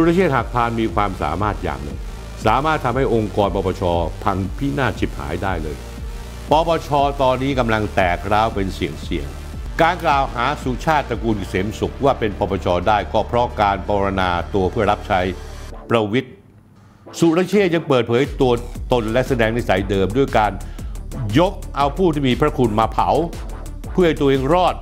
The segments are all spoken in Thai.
สุรเชษฐ์หักพานมีความสามารถอย่างหนึ่งสามารถทำให้องค์กรปปชพังพินาศชิบหายได้เลยปปชตอนนี้กำลังแตกร้าวเป็นเสียงเสียงการกล่าวหาสุชาติตระกูลเสมสุขว่าเป็นปปชได้ ก็เพราะการปรนาตัวเพื่อรับใช้ประวิทย์สุรเชษยังเปิดเผยตัวตนและแสดงนิสัยเดิม ด้วยการยกเอาผู้ที่มีพระคุณมาเผา เพื่อให้ตัวเองรอด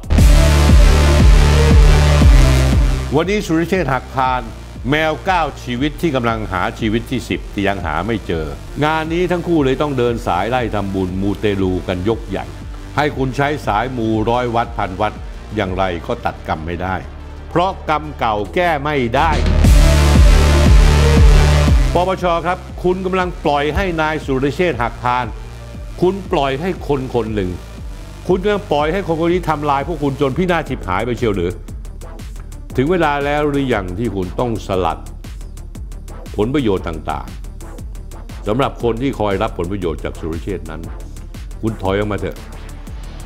วันนี้สุรเชษหักพานแมว 9 ชีวิตที่กำลังหาชีวิตที่ 10ที่ยังหาไม่เจอ งานนี้ทั้งคู่เลยต้องเดินสายไล่ทำบุญมูเตลูกันยกใหญ่ ให้คุณใช้สายมูร้อยวัดพันวัด อย่างไรก็ตัดกรรมไม่ได้ เพราะกรรมเก่าแก้ไม่ได้ปปชครับ คุณกำลังปล่อยให้นายสุรเชษฐ์หักพาน คุณปล่อยให้คนคนหนึ่ง คุณกำลังปล่อยให้คนคนนี้ทำลายพวกคุณจนพินาศฉิบหายไปเชียวหรือถึงเวลาแล้วหรือยังที่คุณต้องสลัดผลประโยชน์ต่างๆสำหรับคนที่คอยรับผลประโยชน์จากสุรเชษนั้น คุณถอยออกมาเถอะ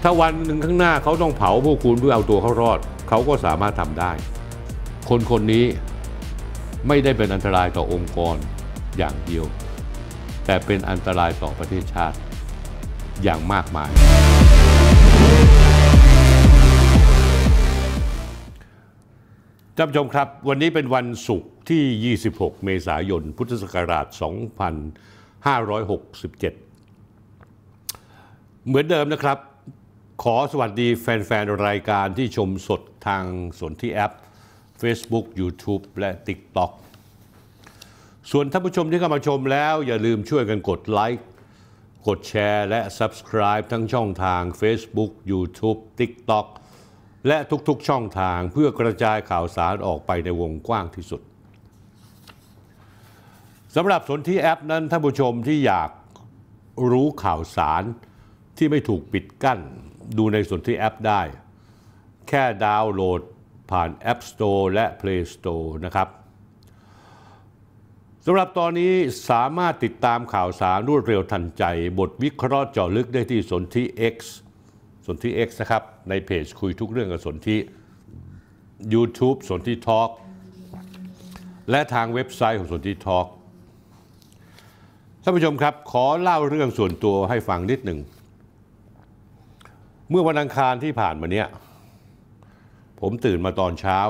ถ้าวันหนึ่งข้างหน้าเขาต้องเผาพวกคุณเพื่อเอาตัวเขารอด เขาก็สามารถทำได้ คนคนนี้ไม่ได้เป็นอันตรายต่อองค์กรอย่างเดียวแต่เป็นอันตรายต่อประเทศชาติอย่างมากมายท่านผู้ชมครับ วันนี้เป็นวันศุกร์ที่ 26 เมษายน พุทธศักราช 2567 เหมือนเดิมนะครับ ขอสวัสดีแฟนๆ รายการที่ชมสดทางสนที่แอป Facebook YouTube และ TikTok ส่วนท่านผู้ชมที่เข้ามาชมแล้วอย่าลืมช่วยกันกดไลค์กดแชร์และ Subscribe ทั้งช่องทาง Facebook YouTube TikTok และทุกๆ ช่องทางเพื่อกระจายข่าวสารออกไปในวงกว้างที่สุดสำหรับสนที่แอปนั้นท่านผู้ชมที่อยากรู้ข่าวสารที่ไม่ถูกปิดกั้นดูในสนที่แอปได้ แค่ดาวน์โหลดผ่าน App Store และ Play Store นะครับสำหรับตอนนี้สามารถติดตามข่าวสารรวดเร็วทันใจ บทวิเคราะห์เจาะลึกได้ที่สนที่ X สนที่ X นะครับในเพจคุยทุกเรื่องกับสนที่ YouTube สนที่ทอล์กและทางเว็บไซต์ของสนที่ทอล์กท่านผู้ชมครับขอเล่าเรื่องส่วนตัวให้ฟังนิดหนึ่ง เมื่อวันอังคารที่ผ่านมาเนี้ยผมตื่นมาตอนเช้า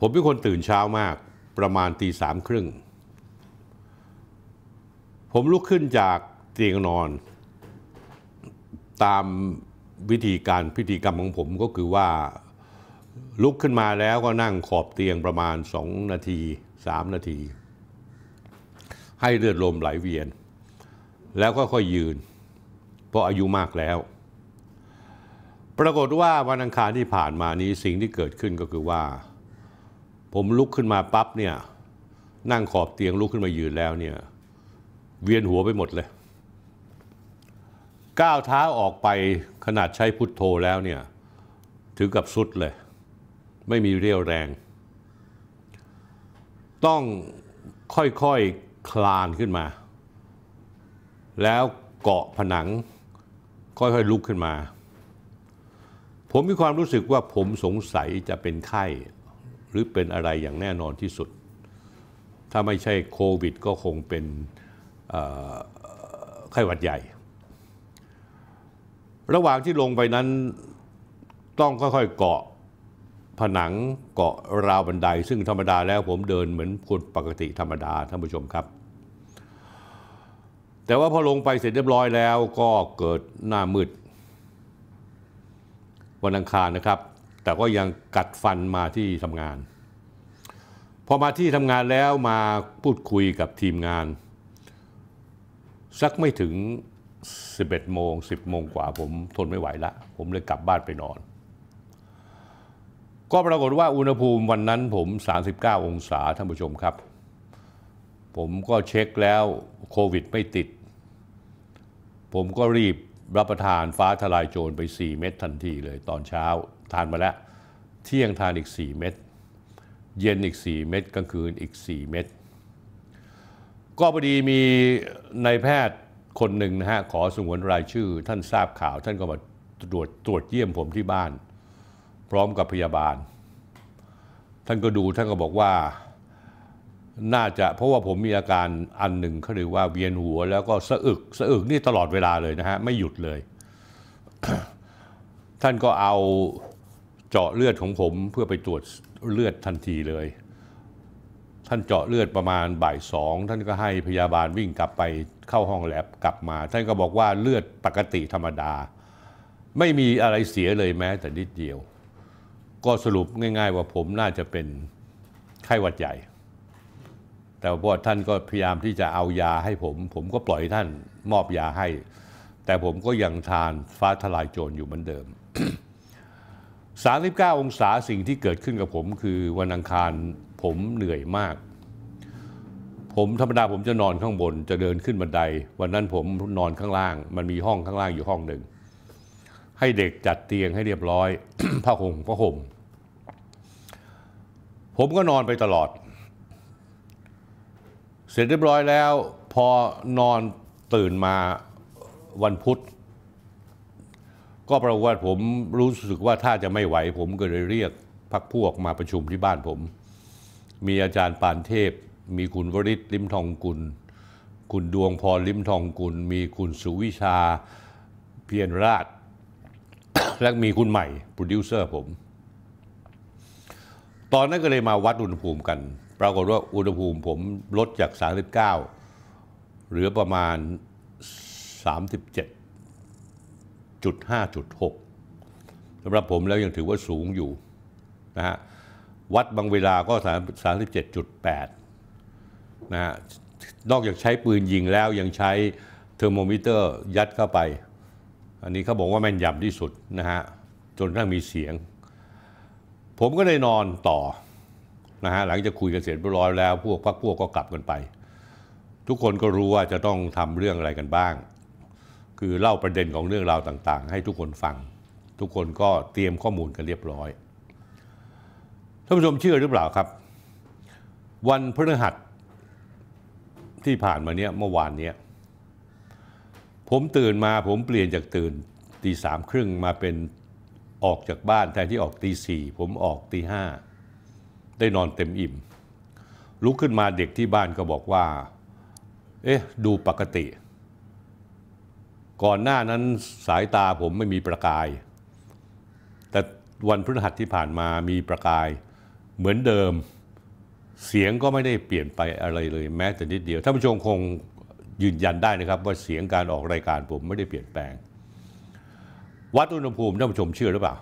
ผมเป็นคนตื่นเช้ามากประมาณตีสามครึ่งผมลุกขึ้นจากเตียงนอนตามวิธีการพิธีกรรมของผมก็คือว่าลุกขึ้นมาแล้วก็นั่งขอบเตียงประมาณ2นาที3นาที ให้เลือดลมไหลเวียนแล้วก็ค่อยยืน เพราะอายุมากแล้ว ปรากฏว่าวันอังคารที่ผ่านมานี้สิ่งที่เกิดขึ้นก็คือว่า ผมลุกขึ้นมา ปั๊บเนี่ยนั่งขอบเตียงลุกขึ้นมายืนแล้วเนี่ยเวียนหัวไปหมดเลยก้าวเท้าออกไปขนาดใช้พุทโธแล้วเนี่ยถึงกับสุดเลย ไม่มีเรี่ยวแรง ต้องค่อยๆคคลานขึ้นมา แล้วเกาะผนังค่อยๆ ลุกขึ้นมา ผมมีความรู้สึกว่าผมสงสัยจะเป็นไข้หรือเป็นอะไรอย่างแน่นอนที่สุด ถ้าไม่ใช่โควิดก็คงเป็นไข้หวัดใหญ่ระหว่างที่ลงไปนั้นต้องค่อยๆ เกาะผนังเกาะราวบันได ซึ่งธรรมดาแล้วผมเดินเหมือนคนปกติธรรมดาท่านผู้ชมครับ แต่ว่าพอลงไปเสร็จเรียบร้อยแล้วก็เกิดหน้ามืด วันอังคารนะครับ แต่ก็ยังกัดฟันมาที่ทำงาน พอมาที่ทำงานแล้วมาพูดคุยกับทีมงานสักไม่ถึง11โมง 10โมงกว่า ผมทนไม่ไหวละ ผมเลยกลับบ้านไปนอน ก็ปรากฏว่าอุณหภูมิวันนั้นผม 39 องศาท่านผู้ชมครับ ผมก็เช็คแล้วโควิดไม่ติด ผมก็รีบรับประทานฟ้าทลายโจรไป 4 เม็ดทันทีเลยตอนเช้าทานมาแล้ว เที่ยงทานอีก 4 เม็ดเย็นอีก 4 เม็ดกลางคืนอีก 4 เม็ดก็พอดีมีนายแพทย์คนหนึ่งนะฮะขอสงวนรายชื่อท่านทราบข่าวท่านก็มาตรวจตรวจเยี่ยมผมที่บ้าน พร้อมกับพยาบาล ท่านก็ดูท่านก็บอกว่าน่าจะเพราะว่าผมมีอาการอันหนึ่งเขาเรียกว่าเวียนหัว แล้วก็สะอึกสะอึกนี่ตลอดเวลาเลยนะฮะไม่หยุดเลย ท่านก็เอาเจาะเลือดของผมเพื่อไปตรวจเลือดทันทีเลยท่านเจาะเลือดประมาณบ่ายสองท่านก็ให้พยาบาลวิ่งกลับไปเข้าห้องแลบกลับมา ท่านก็บอกว่าเลือดปกติธรรมดา ไม่มีอะไรเสียเลยแม้แต่นิดเดียวก็สรุปง่ายๆ ว่าผมน่าจะเป็นไข้หวัดใหญ่ แต่ว่าท่านก็พยายามที่จะเอายาให้ผม ผมก็ปล่อยท่านมอบยาให้แต่ผมก็ยังทานฟ้าทลายโจรอยู่เหมือนเดิม39องศาสิ่งที่เกิดขึ้นกับผมคือวันอังคารผมเหนื่อยมาก ผมธรรมดาผมจะนอนข้างบนจะเดินขึ้นบันได วันนั้นผมนอนข้างล่าง มันมีห้องข้างล่างอยู่ห้องหนึ่ง ให้เด็กจัดเตียงให้เรียบร้อยผ้าห่มผ้าห่มผมก็นอนไปตลอด เสร็จเรียบร้อยแล้ว พอนอนตื่นมาวันพุธก็ปรากฏติผมรู้สึกว่า ถ้าจะไม่ไหวผมก็เลยเรียกพักพวกมาประชุมที่บ้านผมมีอาจารย์ปานเทพ มีคุณวริศลิมทองกุล คุณดวงพรลิมทองกุล มีคุณสุวิชาเพียรราช และมีคุณใหม่ โปรดิวเซอร์ผม ตอนนั้นก็เลยมาวัดอุณหภูมิกัน ปรากฏว่าอุณหภูมิผมลดจาก 39 เหลือประมาณ 37.5.6สำหรับผมแล้วยังถือว่าสูงอยู่นะฮะวัดบางเวลาก็สสสาามมิบเจจ็ดดุแปดนะฮะนอกจากใช้ปืนยิงแล้วยังใช้เทอร์โมมิเตอร์ยัดเข้าไป อันนี้เขาบอกว่าแม่นยำที่สุดนะฮะจนกระทั่งมีเสียง ผมก็เลยนอนต่อนะฮะหลังจากคุยกันเสร็จเรียบร้อยแล้ว พวกพักพวกก็กลับกันไป ทุกคนก็รู้ว่าจะต้องทำเรื่องอะไรกันบ้าง คือเล่าประเด็นของเรื่องราวต่างๆให้ทุกคนฟัง ทุกคนก็เตรียมข้อมูลกันเรียบร้อยท่านผู้ชมเชื่อหรือเปล่าครับ วันพฤหัสที่ผ่านมาเนี้ยเมื่อวานเนี้ยผมตื่นมาผมเปลี่ยนจากตื่นตีสามครึ่งมาเป็นออกจากบ้านแทนที่ออกตีสี่ผมออกตีห้าได้นอนเต็มอิ่ม ลุกขึ้นมาเด็กที่บ้านก็บอกว่าเอ๊ะดูปกติ ก่อนหน้านั้นสายตาผมไม่มีประกาย แต่วันพฤหัสที่ผ่านมามีประกายเหมือนเดิมเสียงก็ไม่ได้เปลี่ยนไปอะไรเลยแม้แต่นิดเดียวท่านผู้ชมคงยืนยันได้นะครับ ว่าเสียงการออกรายการผมไม่ได้เปลี่ยนแปลง วัดอุณหภูมิท่านผู้ชมเชื่อหรือเปล่า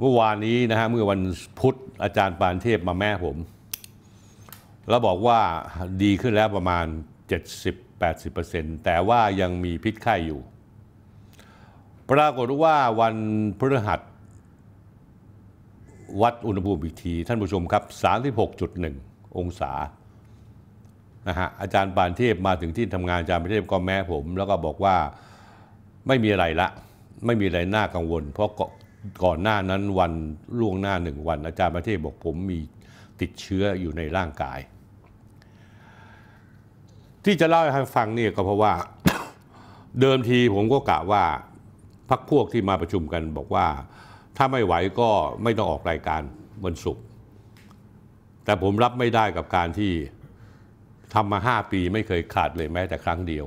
เมื่อวานนี้นะฮะเมื่อวันพุธอาจารย์ปานเทพมาแม่ผม แล้วบอกว่าดีขึ้นแล้วประมาณ 70-80%แต่ว่ายังมีพิษไข้อยู่ ปรากฏว่าวันพฤหัสวัดอุณหภูมิอีกทีท่านผู้ชมครับ 36.1 องศานะฮะอาจารย์ปานเทพมาถึงที่ทำงานอาจารย์ปานเทพก็แม้ผม แล้วก็บอกว่าไม่มีอะไรละ ไม่มีอะไรน่ากังวล เพราะก่อนหน้านั้นวันล่วงหน้าหนึ่งวัน อาจารย์ปานเทพบอกผมมีติดเชื้ออยู่ในร่างกาย ที่จะเล่าให้ฟังเนี่ยก็เพราะว่าเดิมทีผมก็กะว่าพักพวกที่มาประชุมกันบอกว่าถ้าไม่ไหวก็ไม่ต้องออกรายการวันศุกร์แต่ผมรับไม่ได้กับการที่ทำมาห้าปี ไม่เคยขาดเลยแม้แต่ครั้งเดียว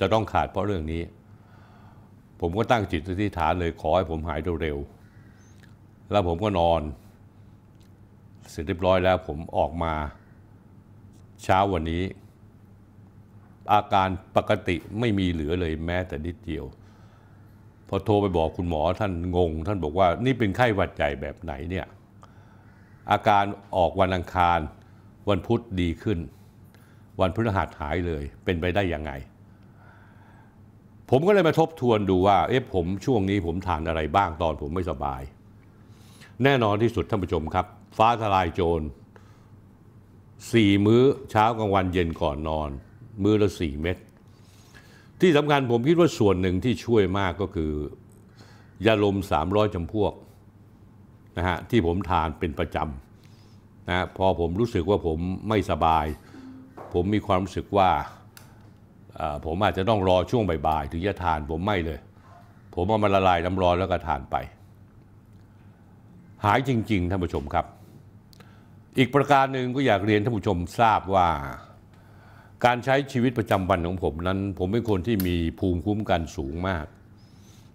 จะต้องขาดเพราะเรื่องนี้ ผมก็ตั้งจิตอธิษฐานเลยขอให้ผมหายเร็วๆแล้วผมก็นอนเสร็จเรียบร้อยแล้วผมออกมาเช้าวันนี้ อาการปกติไม่มีเหลือเลยแม้แต่นิดเดียวพอโทรไปบอกคุณหมอท่านงง ท่านบอกว่านี่เป็นไข้หวัดใหญ่แบบไหนเนี่ย อาการออกวันอังคารวันพุธดีขึ้น วันพฤหัสหายเลยเป็นไปได้ยังไง ผมก็เลยมาทบทวนดูว่าเอ๊ะผมช่วงนี้ผมทานอะไรบ้างตอนผมไม่สบาย แน่นอนที่สุดท่านผู้ชมครับ ฟ้าทลายโจรสี่มื้อเช้ากลางวันเย็นก่อนนอน มื้อละสี่เม็ดที่สำคัญผมคิดว่าส่วนหนึ่งที่ช่วยมากก็คือยาลม300จำพวกนะฮะที่ผมทานเป็นประจำนะพอผมรู้สึกว่าผมไม่สบาย ผมมีความรู้สึกว่าผมอาจจะต้องรอช่วงบ่ายๆ ถึงจะทานผมไม่เลย ผมเอามาละลายน้ำร้อนแล้วก็ทานไปหายจริง ๆท่านผู้ชมครับ อีกประการหนึ่งก็อยากเรียนท่านผู้ชมทราบว่าการใช้ชีวิตประจำวันของผมนั้น ผมเป็นคนที่มีภูมิคุ้มกันสูงมาก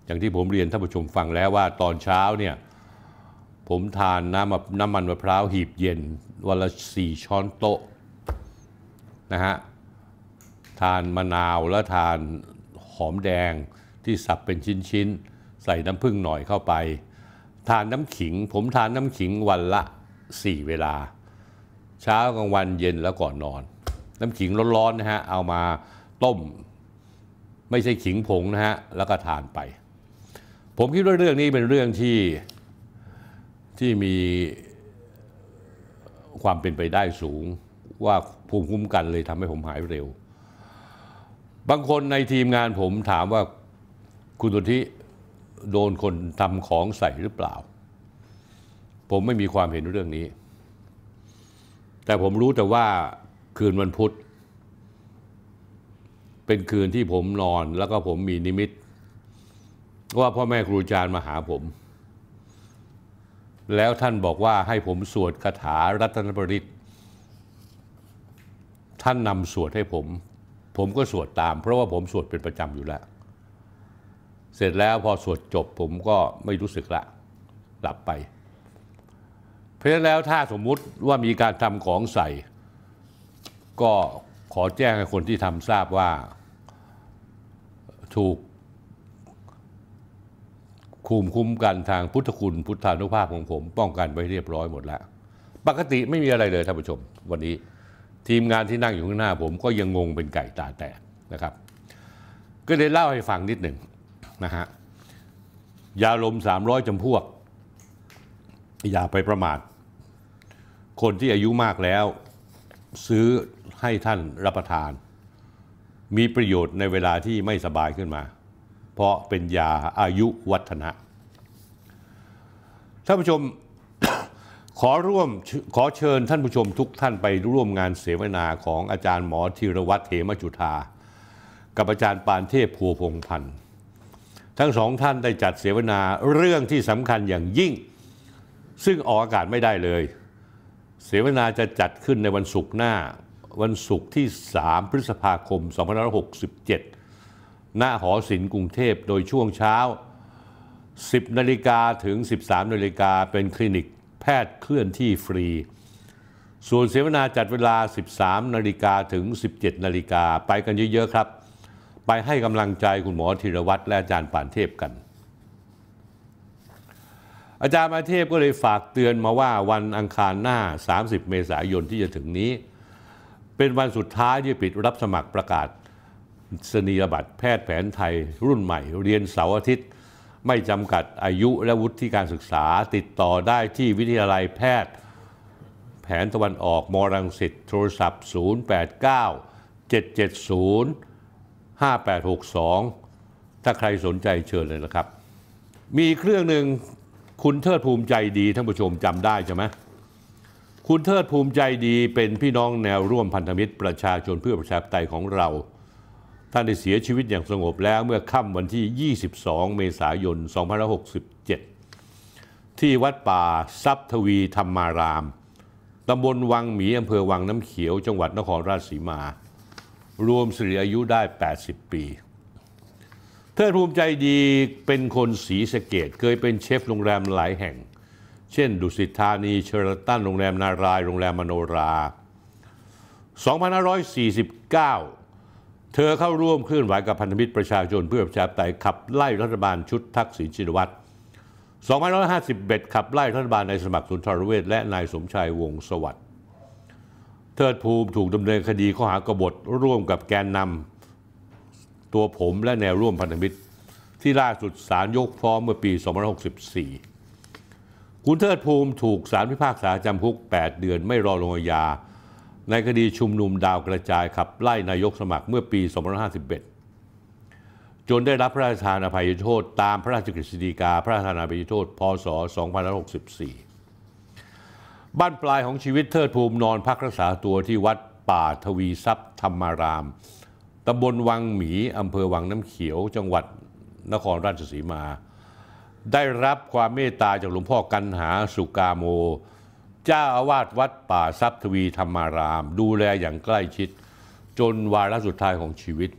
อย่างที่ผมเรียนท่านผู้ชมฟังแล้วว่า ตอนเช้าเนี่ยผมทานน้ำน้ำมันมะพร้าวหีบเย็นวันละสี่ช้อนโต๊ะนะฮะทานมะนาวและทานหอมแดงที่สับเป็นชิ้น ๆ ใส่น้ำผึ้งหน่อยเข้าไป ทานน้ำขิงผมทานน้ำขิงวันละสี่เวลา เช้ากลางวันเย็นแล้วก่อนนอนน้ำขิงร้อนๆนะฮะ เอามาต้ม ไม่ใช่ขิงผงนะฮะ แล้วก็ทานไป ผมคิดว่าเรื่องนี้เป็นเรื่องที่ที่มีความเป็นไปได้สูงว่า ภูมิคุ้มกันเลยทำให้ผมหายเร็ว บางคนในทีมงานผมถามว่าคุณตุทิโดนคนทำของใส่หรือเปล่า ผมไม่มีความเห็นเรื่องนี้ แต่ผมรู้แต่ว่าคืนวันพุธ เป็นคืนที่ผมนอนแล้วก็ผมมีนิมิตว่าพ่อแม่ครูอาจารย์มาหาผม แล้วท่านบอกว่าให้ผมสวดคาถารัตนบริตท่านนำสวดให้ผม ผมก็สวดตาม เพราะว่าผมสวดเป็นประจำอยู่แล้ว เสร็จแล้วพอสวดจบผมก็ไม่รู้สึกละ หลับไป เพราะฉะนั้นแล้วถ้าสมมุติว่ามีการทำของใส่ก็ขอแจ้งให้คนที่ทำทราบว่าถูกคุมคุ้มกันทางพุทธคุณ พุทธานุภาพของผม ป้องกันไว้เรียบร้อยหมดแล้ว ปกติไม่มีอะไรเลยท่านผู้ชมวันนี้ ทีมงานที่นั่งอยู่ข้างหน้าผมก็ยังงงเป็นไก่ตาแตกนะครับ ก็เลยเล่าให้ฟังนิดหนึ่งนะฮะยาลมสามร้อยจำพวก อย่าไปประมาทคนที่อายุมากแล้วซื้อให้ท่านรับประทาน มีประโยชน์ในเวลาที่ไม่สบายขึ้นมา เพราะเป็นยาอายุวัฒนะท่านผู้ชมขอร่วมขอเชิญท่านผู้ชมทุกท่านไป ร่วมงานเสวนาของอาจารย์หมอธีรวัตรเหมจุธากับอาจารย์ปานเทพพัวพงพันธ์ทั้งสองท่านได้จัดเสวนาเรื่องที่สำคัญอย่างยิ่ง ซึ่งออกอากาศไม่ได้เลย เสวนาจะจัดขึ้นในวันศุกร์หน้าวันศุกร์ที่ 3 พฤษภาคม 2567 หน้าหอศิลป์กรุงเทพ โดยช่วงเช้า 10นาฬิกาถึง 13นาฬิกา เป็นคลินิกแพทย์เคลื่อนที่ฟรี ส่วนเสวนาจัดเวลา 13 นาฬิกาถึง 17 นาฬิกา ไปกันเยอะ ๆ ครับ ไปให้กำลังใจคุณหมอธีรวัตรและอาจารย์ป่านเทพกัน อาจารย์ปานเทพก็เลยฝากเตือนมาว่าวันอังคารหน้า 30 เมษายนที่จะถึงนี้เป็นวันสุดท้ายที่ปิดรับสมัครประกาศสนียบัตรแพทย์แผนไทยรุ่นใหม่ เรียนเสาร์อาทิตย์ไม่จำกัดอายุและวุฒิการศึกษาติดต่อได้ที่วิทยาลัยแพทย์แผนตะวันออกมรังสิตโทรศัพท์ 089 770 5862 ถ้าใครสนใจเชิญเลยนะครับ มีเครื่องหนึ่งคุณเทิดภูมิใจดีท่านผู้ชมจำได้ใช่ไหมคุณเทิดภูมิใจดีเป็นพี่น้องแนวร่วมพันธมิตรประชาชนเพื่อประชาธิปไตยของเรา ท่านได้เสียชีวิตอย่างสงบแล้วเมื่อค่ำวันที่ 22 เมษายน 2567 ที่วัดป่าทรัพทวีธรรมาราม ตำบลวังหมี อำเภอวังน้ำเขียว จังหวัดนครราชสีมา รวมสิริอายุได้ 80 ปี เทิดภูมิใจดีเป็นคนสีสะเกดเคยเป็นเชฟโรงแรมหลายแห่งเช่นดุสิตธานีเชอร์ตันโรงแรมนารายโรงแรมมโนรา 2549 เธอเข้าร่วมเคลื่อนไหวกับพันธมิตรประชาชนเพื่อประชาธิปไตยขับไล่รัฐบาลชุดทักษิณชินวัตร2551 ขับไล่รัฐบาลนายสมัครสุนทรเวชและนายสมชายวงสวัสดิ์เทิดภูมิถูกดำเนินคดีข้อหากบฏ ร่วมกับแกนนำตัวผมและแนวร่วมพันธมิตรที่ล่าสุดศาลยกฟ้องเมื่อปี2564คุณเทิดภูมิถูกสารพิพากษาจำคุก 8 เดือนไม่รอลงอาญาในคดีชุมนุมดาวกระจายขับไล่นายกสมัครเมื่อปี 2551 จนได้รับพระราชทานอภัยโทษตามพระราชกฤษฎีกา พระราชทานอภัยโทษพศ 2564 บ้านปลายของชีวิตเทิดภูมินอนพักรักษาตัวที่วัดป่าทวีทรัพย์ธรรมาราม ตำบลวังหมี อำเภอวังน้ำเขียว จังหวัดนครราชสีมาได้รับความเมตตาจากหลวงพ่อกันหาสุกาโม เจ้าอาวาสวัดป่าทรัพย์ทวีธรรมาราม ดูแลอย่างใกล้ชิด จนวาระสุดท้ายของชีวิต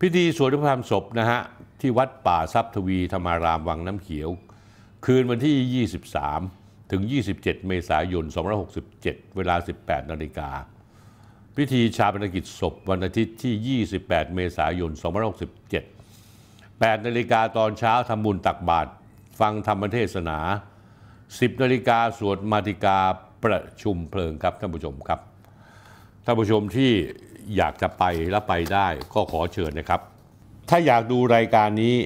พิธีสวดพระธรรมศพนะฮะที่วัดป่าทรัพย์ทวีธรรมารามวังน้ำเขียว คืนวันที่ 23 ถึง 27 เมษายน 2567 เวลา 18 นาฬิกาพิธีชาปนกิจศพวันอาทิตย์ที่ 28 เมษายน 2567 8นาฬิกาตอนเช้าทำบุญตักบาตรฟังธรรมเทศนา 10 นาฬิกาสวดมาติกาประชุมเพลิงครับ ท่านผู้ชมครับท่านผู้ชมที่อยากจะไปและไปได้ก็ขอเชิญนะครับ ถ้าอยากดูรายการนี้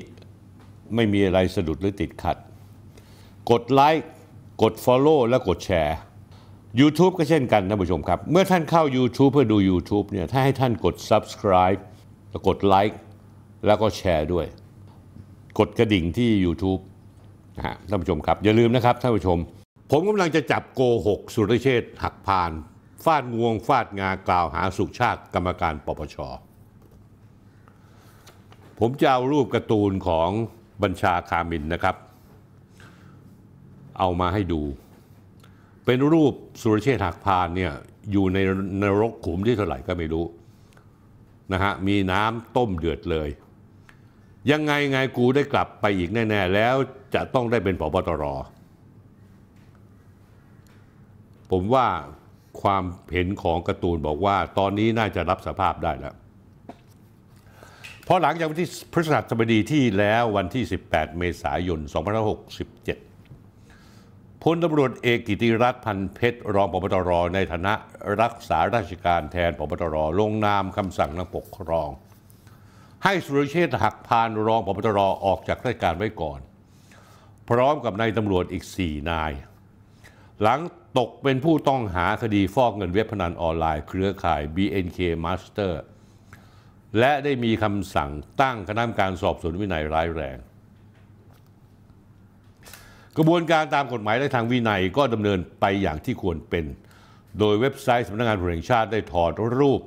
ไม่มีอะไรสะดุดหรือติดขัด กดไลค์กด Follow และกดแชร์ YouTube ก็เช่นกันท่านผู้ชมครับ เมื่อท่านเข้า YouTube เพื่อดู YouTube เนี่ยถ้าให้ท่านกด Subscribe แล้วกดไลค์แล้วก็แชร์ด้วยกดกระดิ่งที่ YouTube นะฮะท่านผู้ชมครับอย่าลืมนะครับท่านผู้ชม ผมกำลังจะจับโกหกสุรเชษหักพานฟาดงวงฟาดงากล่าวหาสุชาติกรรมการปปช ผมจะเอารูปการ์ตูนของบัญชาคามินนะครับ เอามาให้ดู เป็นรูปสุรเชษหักพานเนี่ยอยู่ในนรกขุมที่เท่าไหร่ก็ไม่รู้นะฮะมีน้ำต้มเดือดเลยยังไงไงกูได้กลับไปอีกแน่ ๆ แล้วจะต้องได้เป็นผบตรผมว่าความเห็นของกระตูนบอกว่าตอนนี้น่าจะรับสภาพได้แล้วเพราะหลังจากวันที่พฤษภาคมีที่แล้ววันที่ 18 เมษายน2567พลตำรวจเอกกิติรัตน์พันเพชรรองพบตร ในฐานะรักษาราชการแทนพบตรลงนามคำสั่งนังปกครองให้สุรเชษฐ์หักพานรองพบตรออกจากราชการไว้ก่อน พร้อมกับนายตำรวจอีก 4 นาย หลังตกเป็นผู้ต้องหาคดีฟอกเงินเว็บพนันออนไลน์เครือข่าย BNK Master และได้มีคำสั่งตั้งคณะกรรมการสอบสวนวินัยร้ายแรง กระบวนการตามกฎหมายและทางวินัยก็ดำเนินไปอย่างที่ควรเป็น โดยเว็บไซต์สำนักงานตำรวจแห่งชาติได้ถอดรูป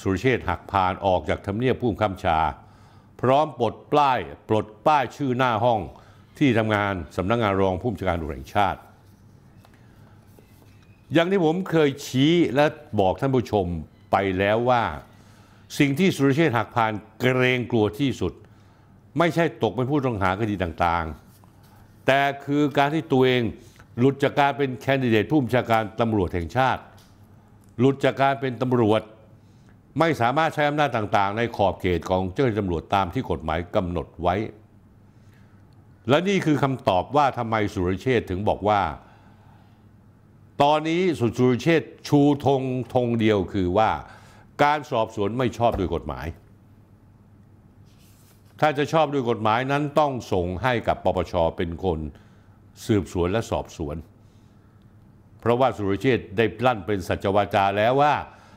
สุรเชษหักพานออกจากทำเนียบผู้บังคับชา พร้อมปลดป้ายปลดป้ายชื่อหน้าห้องที่ทำงานสำนักงงานรองผู้บัญชาการตำรวจแห่งชาติ อย่างที่ผมเคยชี้และบอกท่านผู้ชมไปแล้วว่า สิ่งที่สุรเชษหักพานเกรงกลัวที่สุด ไม่ใช่ตกเป็นผู้ต้องหาคดีต่างๆ แต่คือการที่ตัวเองหลุดจากการเป็นแคนดิเดตผู้บัญชาการตำรวจแห่งชาติหลุดจากการเป็นตำรวจไม่สามารถใช้อำนาจต่างๆ ในขอบเขตของเจ้าหน้าที่ตำรวจตามที่กฎหมายกำหนดไว้ และนี่คือคำตอบว่าทำไมสุรเชษถึงบอกว่า ตอนนี้ สุสุรเชษชูธงธงเดียวคือว่า การสอบสวนไม่ชอบด้วยกฎหมาย ถ้าจะชอบด้วยกฎหมายนั้นต้องส่งให้กับปปชเป็นคนสืบสวนและสอบสวน เพราะว่าสุรเชษได้ลั่นเป็นสัจวาจาแล้วว่า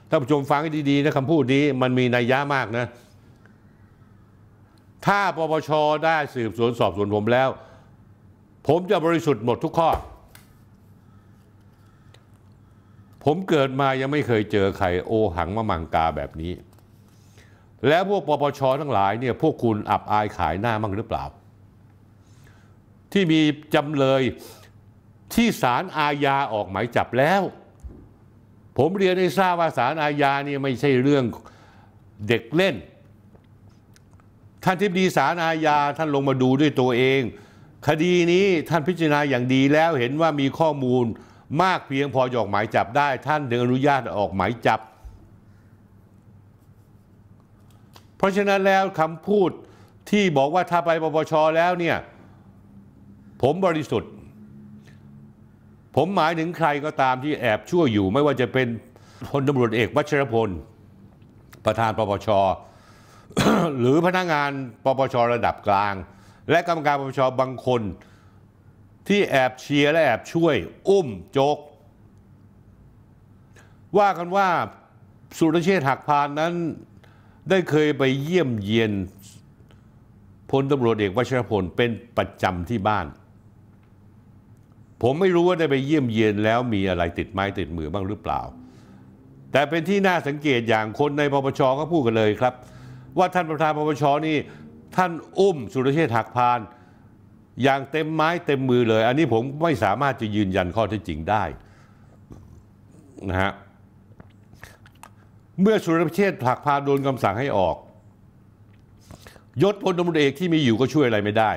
ท่านผู้ชมฟังให้ดีๆนะคำพูดนี้มันมีนัยยะมากนะ ถ้าปปชได้สืบสวนสอบสวนผมแล้ว ผมจะบริสุทธิ์หมดทุกข้อ ผมเกิดมายังไม่เคยเจอใครโอหังมะมังกาแบบนี้ แล้วพวกปปชทั้งหลายเนี่ยพวกคุณอับอายขายหน้ามั่งหรือเปล่า ที่มีจำเลยที่ศาลอาญาออกหมายจับแล้วผมเรียนให้ทราบว่าสารอาญานี่ไม่ใช่เรื่องเด็กเล่น ท่านทิบดีสารอาญาท่านลงมาดูด้วยตัวเอง คดีนี้ท่านพิจารณาอย่างดีแล้วเห็นว่ามีข้อมูลมากเพียงพอออกหมายจับได้ ท่านถึงอนุญาตออกหมายจับ เพราะฉะนั้นแล้วคำพูดที่บอกว่าถ้าไปปปชแล้วเนี่ยผมบริสุทธิ์ผมหมายถึงใครก็ตามที่แอบชั่วอยู่ไม่ว่าจะเป็นพลตำรวจเอกวัชรพล ประธานปปชหรือพนักงานปปชระดับกลาง และกรรมการปปชบางคนที่แอบเชียร์และแอบช่วยอุ้มโจก ว่ากันว่าสุรเชษฐ์หักพานนั้นได้เคยไปเยี่ยมเยียนพลตำรวจเอกวัชรพลเป็นประจำที่บ้านผมไม่รู้ว่าได้ไปเยี่ยมเยียนแล้วมีอะไรติดไม้ติดมือบ้างหรือเปล่า แต่เป็นที่น่าสังเกตอย่างคนในปปชก็พูดกันเลยครับ ว่าท่านประธานปปชนี่ท่านอุ้มสุรเชษฐ์หักพานอย่างเต็มไม้เต็มมือเลย อันนี้ผมไม่สามารถจะยืนยันข้อเท็จจริงได้นะฮะเมื่อสุรเชษฐ์หักพานโดนคำสั่งให้ออก ยศพลตำรวจเอกที่มีอยู่ก็ช่วยอะไรไม่ได้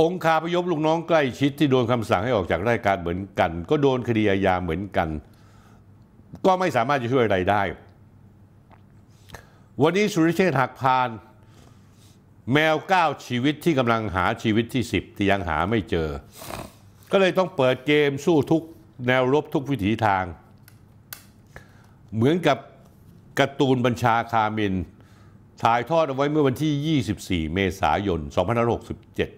องค์คาพยพลูกน้องใกล้ชิดที่โดนคำสั่งให้ออกจากราชการเหมือนกัน ก็โดนคดีอาญาเหมือนกัน ก็ไม่สามารถจะช่วยอะไรได้ วันนี้สุริเชษฐ์หักพาน แมวก้าวชีวิตที่กำลังหาชีวิตที่สิบที่ยังหาไม่เจอ ก็เลยต้องเปิดเกมสู้ทุกแนวรบทุกวิถีทาง เหมือนกับการ์ตูนบัญชาคามิน ถ่ายทอดเอาไว้เมื่อวันที่ 24 เมษายน2567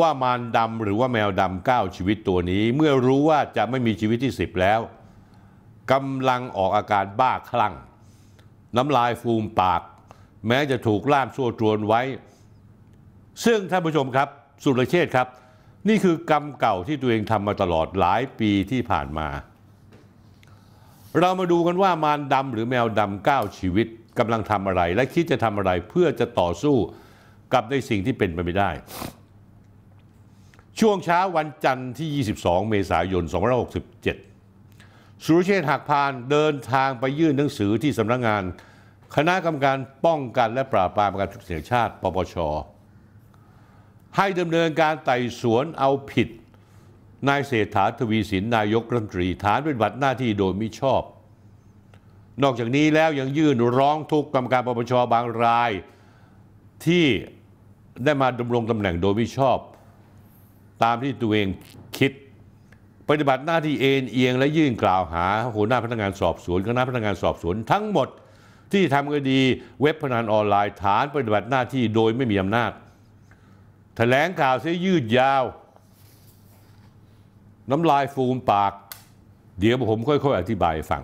ว่ามารดำหรือว่าแมวดำเก้าชีวิตตัวนี้ เมื่อรู้ว่าจะไม่มีชีวิตที่สิบแล้วกำลังออกอาการบ้าคลั่ง น้ำลายฟูมปาก แม้จะถูกล่ามชั่วรวนไว้ ซึ่งท่านผู้ชมครับ สุรเชษครับ นี่คือกรรมเก่าที่ตัวเองทำมาตลอดหลายปีที่ผ่านมา เรามาดูกันว่ามารดำหรือแมวดำเก้าชีวิตกำลังทำอะไรและคิดจะทำอะไรเพื่อจะต่อสู้กับในสิ่งที่เป็นไปไม่ได้ช่วงเช้าวันจันทร์ที่ 22 เมษายน 2567 สุรเชษฐ์หักพานเดินทางไปยื่นหนังสือที่สำนักงงาน คณะกรรมการป้องกันและปราบปรามการทุจริตชาติ ปปช ให้ดำเนินการไต่สวนเอาผิดนายเศรษฐาทวีสิน นายกรัฐมนตรี ฐานเป็นบัตรหน้าที่โดยมิชอบ นอกจากนี้แล้วยังยื่นร้องทุกกรรมการปปชบางราย ที่ได้มาดำรงตำแหน่งโดยมิชอบตามที่ตัวเองคิดปฏิบัติหน้าที่เอ็นเอียงและยื่นกล่าวหาหัวหน้าพนักงานสอบสวนคณะพนักงานสอบสวนทั้งหมดที่ทำคดีเว็บพนันออนไลน์ฐาน ปฏิบัติหน้าที่โดยไม่มีอำนาจแถลงข่าวเสียยืดยาว น้ำลายฟูมปาก เดี๋ยวผมค่อยๆอธิบายฟัง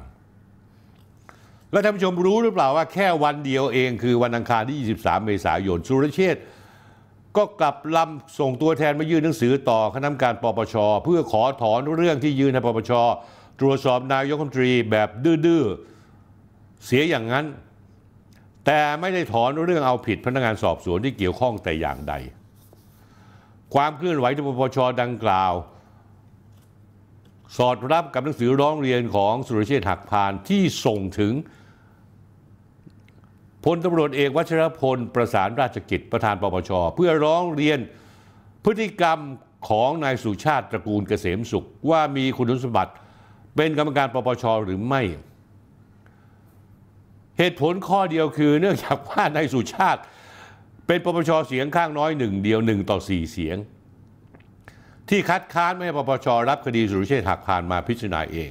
แล้วท่านผู้ชมรู้หรือเปล่าว่าแค่วันเดียวเองคือวันอังคารที่ 23 เมษายนสุรเชษฐ์ก็กลับลำส่งตัวแทนมายื่นหนังสือต่อคณะกรรมการปปช เพื่อขอถอนเรื่องที่ยื่นให้ปปช ตรวจสอบนายกรัฐมนตรีแบบดื้อๆเสียอย่างนั้น แต่ไม่ได้ถอนเรื่องเอาผิดพนักงานสอบสวนที่เกี่ยวข้องแต่อย่างใด ความเคลื่อนไหวที่ปปช ดังกล่าว สอดรับกับหนังสือร้องเรียนของสุรเชษฐ์หักพานที่ส่งถึงพลตำรวจเอกวัชรพลประสานราชกิจประธานปปชเพื่อร้องเรียนพฤติกรรมของนายสุชาติตระกูลเกษมสุขว่ามีคุณสมบัติเป็นกรรมการปปชหรือไม่ เหตุผลข้อเดียวคือเนื่องจากว่านายสุชาติเป็นปปชเสียงข้างน้อยหนึ่งเดียวหนึ่งต่อสี่เสียง ที่คัดค้านไม่ให้ปปชรับคดีสุรเชษฐ์หักผ่านมาพิจารณาเอง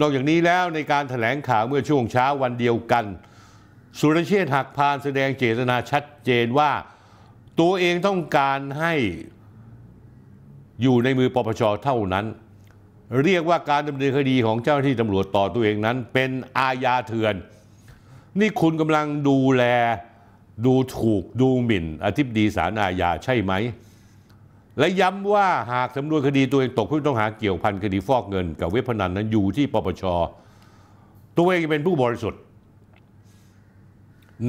นอกจากนี้แล้วในการถแถลงข่าวเมื่อช่วงเช้าวันเดียวกัน สุรเชษฐ์หักพานแสดงเจตนาชัดเจนว่าตัวเองต้องการให้อยู่ในมือปปชเท่านั้น เรียกว่าการดำเนินคดีของเจ้าหน้าที่ตำรวจต่อตัวเองนั้นเป็นอาญาเถื่อน นี่คุณกำลังดูแลดูถูกดูหมิ่นอธิบดีสารอาญาใช่ไหมและย้ำว่าหากสำนวนคดีตัวเองตก ผู้ต้องหาเกี่ยวพันคดีฟอกเงินกับเว็บพนันนั้นอยู่ที่ปปช ตัวเองเป็นผู้บริสุทธิ์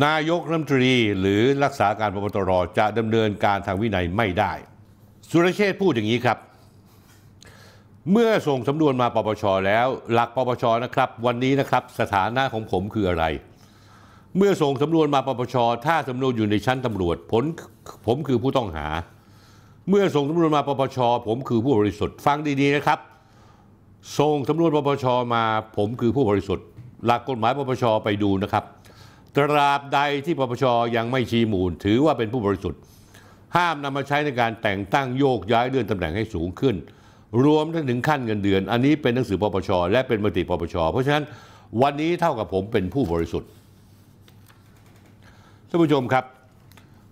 นายกรัฐมนตรีหรือรักษาการปปตรจะดำเนินการทางวินัยไม่ได้ สุรเชษพูดอย่างนี้ครับ เมื่อส่งสำนวนมาปปช แล้วหลักปปช นะครับ วันนี้นะครับสถานะของผมคืออะไร เมื่อส่งสำนวนมาปปช ถ้าสำนวนอยู่ในชั้นตำรวจผลผมคือผู้ต้องหาเมื่อส่งสำนวนมาปปช ผมคือผู้บริสุทธิ์ ฟังดีๆนะครับ ส่งสำนวนปปช มา ผมคือผู้บริสุทธิ์ หลักกฎหมายปปช ไปดูนะครับ ตราบใดที่ปปช ยังไม่ชี้มูล ถือว่าเป็นผู้บริสุทธิ์ ห้ามนำมาใช้ในการแต่งตั้งโยกย้ายเลื่อนตำแหน่งให้สูงขึ้น รวมถึงขั้นเงินเดือน อันนี้เป็นหนังสือปปช และเป็นมติปปช เพราะฉะนั้นวันนี้เท่ากับผมเป็นผู้บริสุทธิ์ ท่านผู้ชมครับ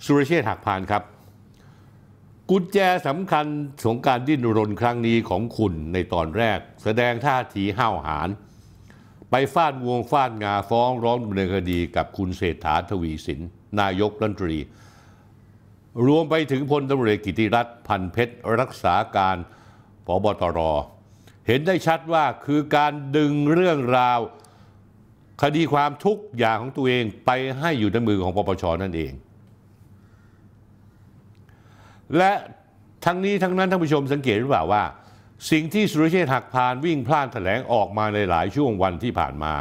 สุรเชษฐ์หักพานครับกุญแจสำคัญสงการดิ้นรนครั้งนี้ของคุณในตอนแรก แสดงท่าทีห้าวหาญไปฟาดวงฟาดงาฟ้องร้องดำเนินคดีกับคุณเศรษฐาทวีสินนายกรัฐมนตรี รวมไปถึงพลตำรวจกิติรัตน์พันเพชรรักษาการพบตร เห็นได้ชัดว่าคือการดึงเรื่องราว คดีความทุกอย่างของตัวเองไปให้อยู่ในมือของปปชนั่นเองและทั้งนี้ทั้งนั้นท่านผู้ชมสังเกตหรือเปล่าว่า สิ่งที่สุรเชษฐ์หักพานวิ่งพลานแถลงออกมาในหลายช่วงวันที่ผ่านมา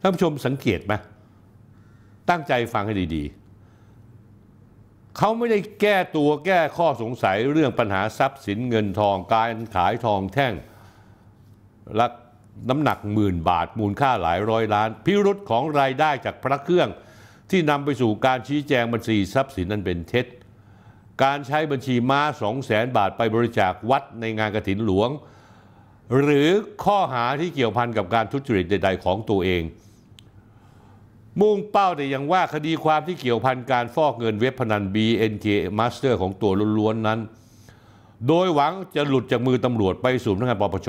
ท่านผู้ชมสังเกตไหมตั้งใจฟังให้ดีๆ เขาไม่ได้แก้ตัวแก้ข้อสงสัยเรื่องปัญหาทรัพย์สินเงินทองการขายทองแท่งรักน้ำหนักหมื่นบาทมูลค่าหลายร้อยล้านพิรุษของรายได้จากพระเครื่อง ที่นำไปสู่การชี้แจงบัญชีทรัพย์สินนั้นเป็นเท็จการใช้บัญชีม้า2 0 0แสนบาทไปบริจาควัดในงานกระถินหลวง หรือข้อหาที่เกี่ยวพันกับการทุจริตใดๆของตัวเอง มุ่งเป้าแต่ยังว่าคดีความที่เกี่ยวพันการฟอกเงินเว็บพนัน BNK Master ของตัวล้วนๆ นั้น โดยหวังจะหลุดจากมือตำรวจไปสู่นักงานปปช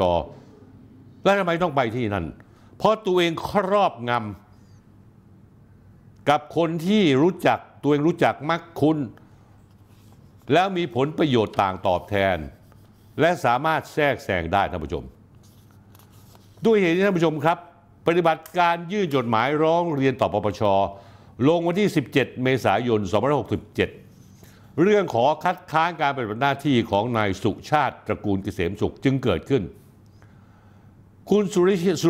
แล้วทำไมต้องไปที่นั่น เพราะตัวเองครอบงำกับคนที่รู้จักตัวเองรู้จักมักคุ้นแล้วมีผลประโยชน์ต่างตอบแทน และสามารถแทรกแซงได้ท่านผู้ชม ด้วยเหตุนี้ท่านผู้ชมครับ ปฏิบัติการยื่นจดหมายร้องเรียนต่อปปชลงวันที่ 17 เมษายน2567 เรื่องขอคัดค้านการปฏิบัติหน้าที่ของนายสุชาติตระกูลเกษมสุขจึงเกิดขึ้น คุณสุ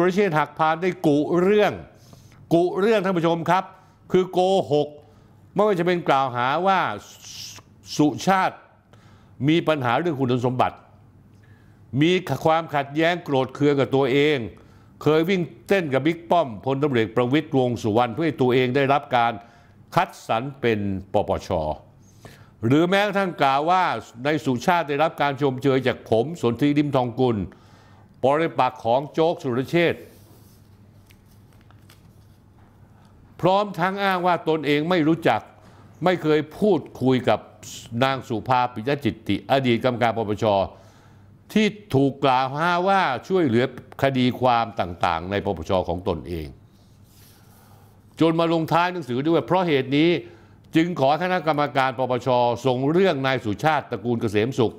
รเชษฐ์หักพานได้กุเรื่องกุเรื่องท่านผู้ชมครับ คือโกหกไม่ว่าจะเป็นกล่าวหาว่าสุชาติมีปัญหาเรื่องคุณสมบัติ มีความขัดแย้งโกรธเคืองกับตัวเอง เคยวิ่งเต้นกับบิ๊กป้อมพลตำรวจประวิตรวงสุวรรณเพื่อให้ตัวเองได้รับการคัดสรรเป็นปปชหรือแม้กระทั่งกล่าวว่าในสุชาติได้รับการชมเชยจากผมสนธิดิมทองกุล ปริปักของโจ๊กสุรเชษพร้อมทั้งอ้างว่าตนเองไม่รู้จักไม่เคยพูดคุยกับนางสุภาปิยจิตติอดีตกรรมการปปชที่ถูกกล่าวหาว่าช่วยเหลือคดีความต่างๆ ในปปชของตนเอง จนมาลงท้ายหนังสือด้วยเพราะเหตุนี้จึงขอคณะกรรมการปปชส่งเรื่องนายสุชาติตระกูลเกษมสุข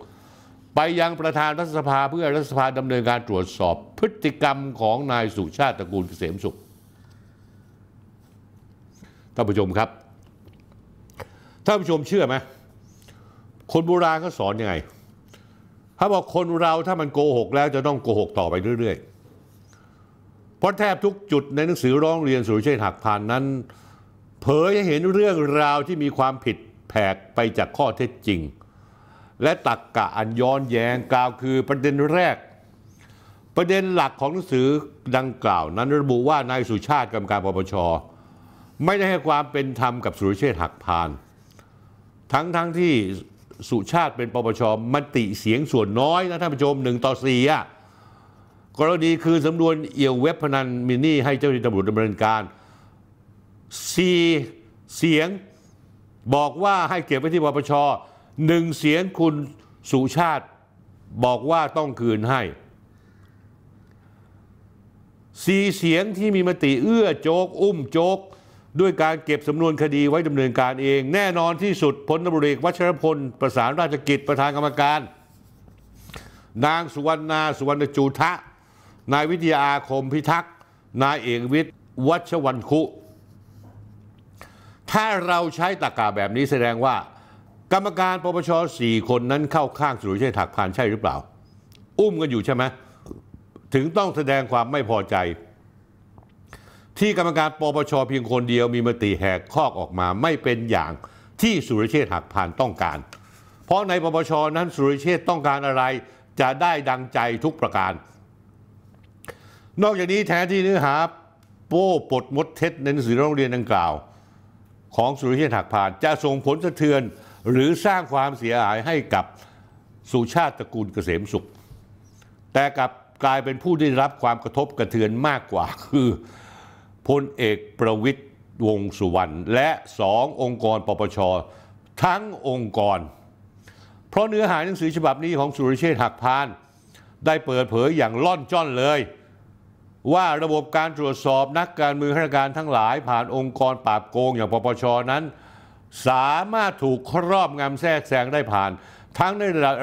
ไปยังประธานรัฐสภาเพื่อ รัฐสภาดำเนินการตรวจสอบพฤติกรรมของนายสุชาติตระกูลเกษมสุขท่านผู้ชมครับท่านผู้ชมเชื่อไหมคนโบราณก็สอนอยังไง ถ้าบอกคนเราถ้ามันโกหกแล้วจะต้องโกหกต่อไปเรื่อยๆเพราะแทบทุกจุดในหนังสือร้องเรียนสุรเชษฐ์หักพานนั้นเผยให้เห็นเรื่องราวที่มีความผิดแผกไปจากข้อเท็จจริง และตักกะอันย้อนแย้งกล่าวคือประเด็นแรกประเด็นหลักของหนังสือดังกล่าว นั้นระบุว่า นายสุชาติกรรมการปปชไม่ได้ให้ความเป็นธรรมกับสุรเชษฐ์หักพาน ทั้งทที่สุชาติเป็นปปช มติเสียงส่วนน้อยนะท่านผู้ชมหนึ่งต่อสี่อ่ะกรณีคือสำนวนเอี่ยวเว็บพนันมินี่ให้เจ้าหน้าที่ตำรวจดำเนินการสี่เสียงบอกว่าให้เก็บไว้ที่ปปชหนึ่งเสียงคุณสุชาติบอกว่าต้องคืนให้สี่เสียงที่มีมติเอื้อโจก อุ้มโจกด้วยการเก็บสำนวนคดีไว้ดำเนินการเอง แน่นอนที่สุดพลตุรีวัชรพลประสานราชกิจประธานกรรมการ นางสุวรรณาสุวรรณจูทะนายวิทยาคมพิทักษ์นายเอกวิทย์วัชวันคุ ถ้าเราใช้ตากาแบบนี้แสดงว่า กรรมการปปชสี่คนนั้นเข้าข้างสุริชัยถักพานใช่หรือเปล่า อุ้มกันอยู่ใช่ไหมถึงต้องแสดงความไม่พอใจที่กรรมการปปชเพียงคนเดียวมีมติแหกข้อออกมาไม่เป็นอย่างที่สุรเชษฐ์หักพานต้องการ เพราะในปปชนั้นสุรเชษฐ์ต้องการอะไร จะได้ดังใจทุกประการ นอกจากนี้แทนที่เนื้อหา โป้ปลดมดเท็จในหนังสือโรงเรียนดังกล่าว ของสุรเชษฐ์หักพานจะส่งผลสะเทือนหรือสร้างความเสียหายให้กับ สุชาติตระกูลเกษมสุข แต่กับกลายเป็นผู้ได้รับความกระทบกระเทือนมากกว่าคือพลเอกประวิทย์วงสุวรรณและสององค์กรปปชทั้งองค์กร เพราะเนื้อหาหนังสือฉบับนี้ของสุริเชษฐ์หักพาน ได้เปิดเผยอย่างล่อนจ้อนเลย ว่าระบบการตรวจสอบนักการเมืองข้าราชการทั้งหลายผ่านองค์กรปราบโกงอย่างปปชนั้น สามารถถูกครอบงำแทรกแซงได้ผ่าน ทั้งใน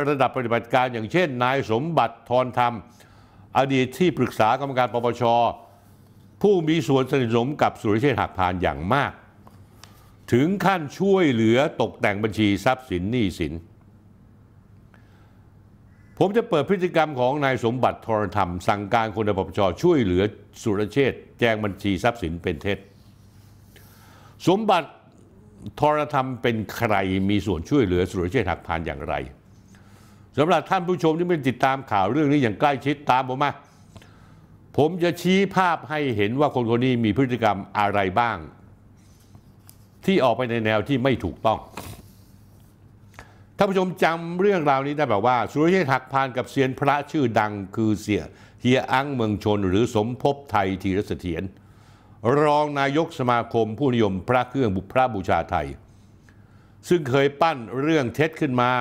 ระดับปฏิบัติการอย่างเช่น นายสมบัติทรธรรม อดีตที่ปรึกษากรรมการปปชผู้มีส่วนสนิทสนมกับสุรเชษฐ์หักพานอย่างมาก ถึงขั้นช่วยเหลือตกแต่งบัญชีทรัพย์สินหนี้สิน ผมจะเปิดพฤติกรรมของนายสมบัติทรธรรมสั่งการคนในปปชช่วยเหลือสุรเชษฐ์แจงบัญชีทรัพย์สินเป็นเท็จสมบัติทรธรรมเป็นใครมีส่วนช่วยเหลือสุรเชษฐ์หักพานอย่างไรสำหรับท่านผู้ชมที่เป็นติดตามข่าวเรื่องนี้อย่างใกล้ชิดตามผมมาผมจะชี้ภาพให้เห็นว่าคนคนนี้มีพฤติกรรมอะไรบ้าง ที่ออกไปในแนวที่ไม่ถูกต้องท่านผู้ชมจำเรื่องราวนี้ได้แบบว่า สุรเชษฐ์หักพานกับเซียนพระชื่อดังคือเสียเฮียอังเมืองชนหรือสมภพไทยธีรเสถียรรองนายกสมาคมผู้นิยมพระเครื่องบุพระบูชาไทย ซึ่งเคยปั้นเรื่องเท็จขึ้นมา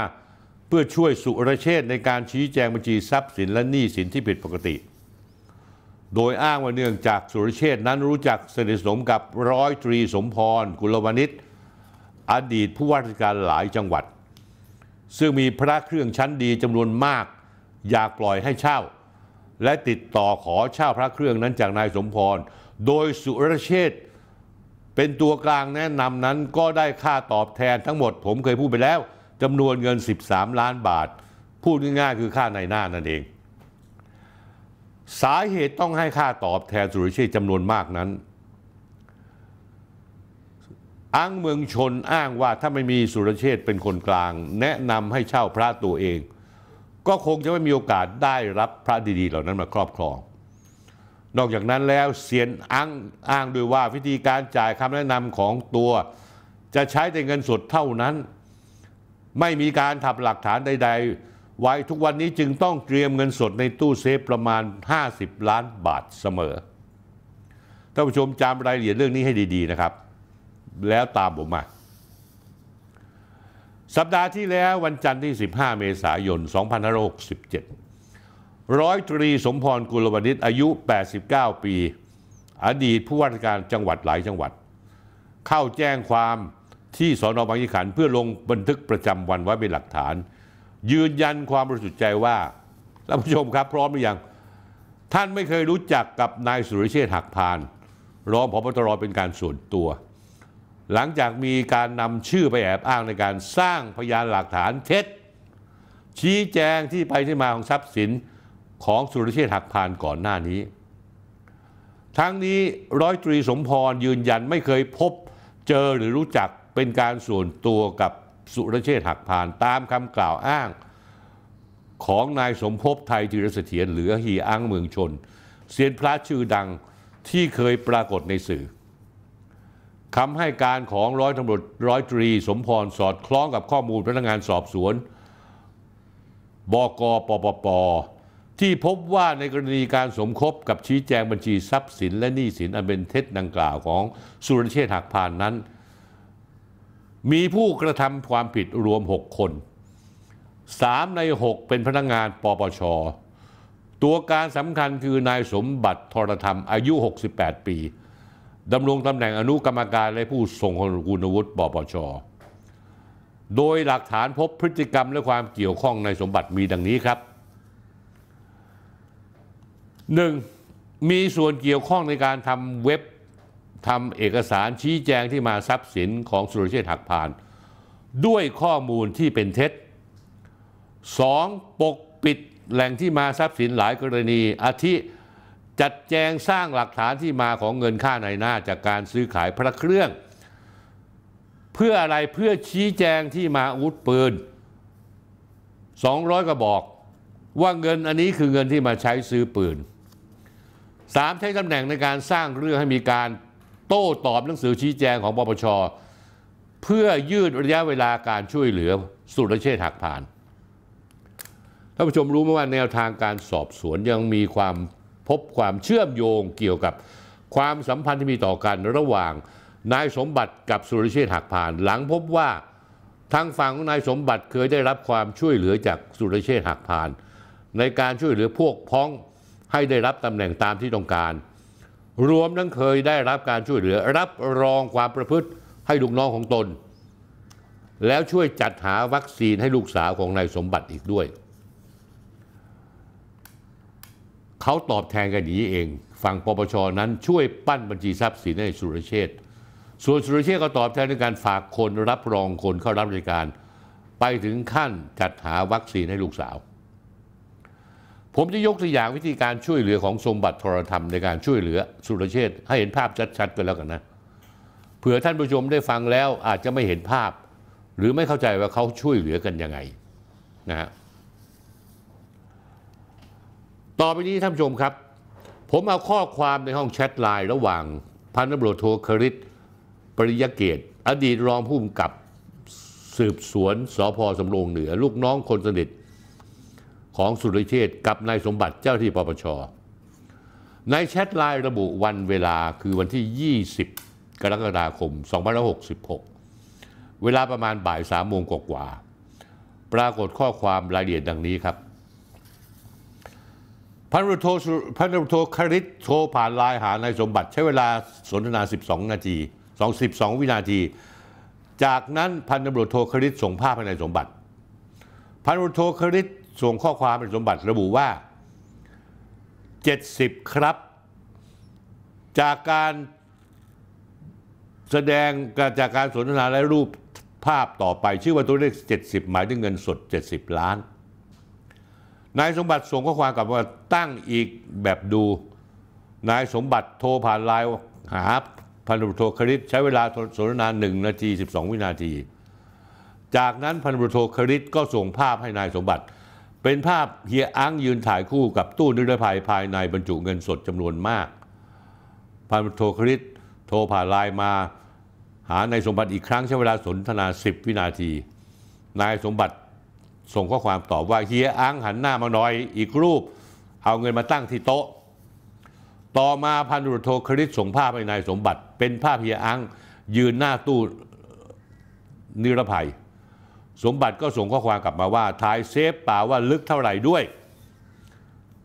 เพื่อช่วยสุรเชษในการชี้แจงบัญชีทรัพย์สินและหนี้สินที่ผิดปกติโดยอ้างว่าเนื่องจากสุรเชษนั้นรู้จักสนิทสนมกับร้อยตรีสมพร กุลวณิชอดีตผู้ว่าราชการหลายจังหวัด ซึ่งมีพระเครื่องชั้นดีจำนวนมาก อยากปล่อยให้เช่า และติดต่อขอเช่าพระเครื่องนั้นจากนายสมพร โดยสุรเชษเป็นตัวกลางแนะนำนั้นก็ได้ค่าตอบแทนทั้งหมดผมเคยพูดไปแล้วจำนวนเงิน 13 ล้านบาท พูดง่ายๆคือค่าในหน้านั่นเองสาเหตุต้องให้ค่าตอบแทนสุริเชษจำนวนมากนั้น อ้างเมืองชนอ้างว่าถ้าไม่มีสุรเชษเป็นคนกลาง แนะนำให้เช่าพระตัวเอง ก็คงจะไม่มีโอกาสได้รับพระดีๆ เหล่านั้นมาครอบครอง นอกจากนั้นแล้วเสียนอ้างอ้างด้วยว่าวิธีการจ่ายคำแนะนำของตัว จะใช้แต่เงินสดเท่านั้น ไม่มีการทับหลักฐานใด ๆไว้ทุกวันนี้จึงต้องเตรียมเงินสดในตู้เซฟประมาณ 50 ล้านบาทเสมอ ท่านผู้ชมจำรายละเอียดเรื่องนี้ให้ดีๆนะครับ แล้วตามผมมา สัปดาห์ที่แล้ววันจันทร์ที่ 15 เมษายน2567ร้อยตรีสมพรกุลวณิชอายุ 89 ปี อดีตผู้ว่าราชการจังหวัดหลายจังหวัด เข้าแจ้งความที่สอนอบางยี่ขันเพื่อลงบันทึกประจำวันไว้เป็นหลักฐานยืนยันความบริสุทธิ์ใจว่าท่านผู้ชมครับพร้อมหรือยัง ท่านไม่เคยรู้จักกับนายสุริเชษฐ์หักพาน รองพบตรเป็นการส่วนตัว หลังจากมีการนำชื่อไปแอบอ้างในการสร้างพยานหลักฐานเท็จ ชี้แจงที่ไปที่มาของทรัพย์สินของสุริเชษฐ์หักพานก่อนหน้านี้ ทั้งนี้ร้อยตรีสมพรยืนยันไม่เคยพบเจอหรือรู้จักเป็นการส่วนตัวกับสุรเชษฐ์หักพานตามคำกล่าวอ้างของนายสมภพไทยจิรเสถียรหรือฮีอ้างเมืองชนเซียนพระชื่อดังที่เคยปรากฏในสื่อคำให้การของร้อยตำรวจร้อยตรีสมพรสอดคล้องกับข้อมูลพนักงานสอบสวน บกปปป ที่พบว่าในกรณีการสมคบกับชี้แจงบัญชีทรัพย์สินและหนี้สินอันเป็นเท็จดังกล่าวของสุรเชษฐ์หักพานนั้นมีผู้กระทำความผิดรวม 6 คน 3 ใน 6 เป็นพนักงงานปปชตัวการสำคัญคือนายสมบัติทรธรรมอายุ 68 ปีดำรงตำแหน่งอนุกรรมการและผู้ทรงคุณวุฒิปปชโดยหลักฐานพบพฤติกรรมและความเกี่ยวข้องในสมบัติมีดังนี้ครับ 1. มีส่วนเกี่ยวข้องในการทำเว็บทำ เอกสารชี้แจงที่มาทรัพย์สินของสุรเชษฐ์หักพาน ด้วยข้อมูลที่เป็นเท็จ 2. ปกปิดแหล่งที่มาทรัพย์สินหลายกรณี อาทิ จัดแจงสร้างหลักฐานที่มาของเงินค่าในหน้า จากการซื้อขายพระเครื่อง เพื่ออะไรเพื่อชี้แจงที่มาอาวุธปืน 200กระบอกว่าเงินอันนี้คือเงินที่มาใช้ซื้อปืน 3. ใช้ตำแหน่งในการสร้างเรื่องให้มีการโต้ตอบหนังสือชี้แจงของปปชเพื่อยืดระยะเวลาการช่วยเหลือสุรเชษฐ์หักผ่านท่านผู้ชมรู้ไหมว่าแนวทางการสอบสวนยังมีความพบความเชื่อมโยงเกี่ยวกับความสัมพันธ์ที่มีต่อกันระหว่างนายสมบัติกับสุรเชษฐ์หักผ่าน หลังพบว่าทางฝั่งของนายสมบัติเคยได้รับความช่วยเหลือจากสุรเชษฐ์หักผ่าน ในการช่วยเหลือพวกพ้องให้ได้รับตำแหน่งตามที่ต้องการรวมทั้งเคยได้รับการช่วยเหลือรับรองความประพฤติให้ลูกน้องของตน แล้วช่วยจัดหาวัคซีนให้ลูกสาวของนายสมบัติอีกด้วย เขาตอบแทนกันอย่างนี้เองฝั่งปปชนั้นช่วยปั้นบัญชีทรัพย์สินให้สุรเชษส่วนสุรเชษก็ตอบแทนในการฝากคนรับรองคนเข้ารับราชการ ไปถึงขั้นจัดหาวัคซีนให้ลูกสาวผมจะยกตัวอย่างวิธีการช่วยเหลือของ สมบัติทรธรรมในการช่วยเหลือสุรเชษให้เห็นภาพชัดๆกันแล้วกันนะ เผื่อท่านผู้ชมได้ฟังแล้วอาจจะไม่เห็นภาพ หรือไม่เข้าใจว่าเขาช่วยเหลือกันยังไงนะฮะต่อไปนี้ท่านผู้ชมครับ ผมเอาข้อความในห้องแชทไลน์ระหว่างพันตำรวจโทคริตปริยเกตอดีตรองผู้กำกับสืบสวนสพสำโรงเหนือ ลูกน้องคนสนิทของสุริเชษกับนายสมบัติเจ้าที่ปปช ในแชทไลน์ระบุวันเวลาคือวันที่ 20 กรกฎาคม2566 เวลาประมาณบ่ายสามโมงกว่า ปรากฏข้อความรายละเอียดดังนี้ครับ พันธุโทพันธุโทคริตโทรผ่านไลน์หานายสมบัติ ใช้เวลาสนทนา 12 นาที22วินาที จากนั้นพันตำรวจโทคริตส่งภาพให้นายสมบัติ พันรุโทคริตส่งข้อความเป็นสมบัติระบุว่า 70 ครับ จากการแสดงจากการสนทนาและรูปภาพต่อไปชื่อว่าตัวเลข70 หมายถึงเงินสด 70 ล้านนายสมบัติส่งข้อความกลับว่าตั้งอีกแบบดูนายสมบัติโทรผ่านไลน์หาพันธุโทคริสใช้เวลาสนทนาหนึ่งนาที12 วินาที จากนั้นพันธุโทคริสก็ส่งภาพให้นายสมบัติเป็นภาพเฮียอังยืนถ่ายคู่กับตู้นิรภัยภายในบรรจุเงินสดจำนวนมาก พันโทคริตโทรผ่านไลน์มาหานายสมบัติอีกครั้งใช้เวลาสนทนา10 วินาทีนายสมบัติส่งข้อความตอบว่าเฮียอังหันหน้ามาหน่อยอีกรูปเอาเงินมาตั้งที่โต๊ะ ต่อมาพันธุโทคริตส่งภาพให้นายสมบัติ เป็นภาพเฮียอังยืนหน้าตู้นิรภัยสมบัติก็ส่งข้อความกลับมาว่าถ่ายเซฟป่าว่าลึกเท่าไหร่ด้วย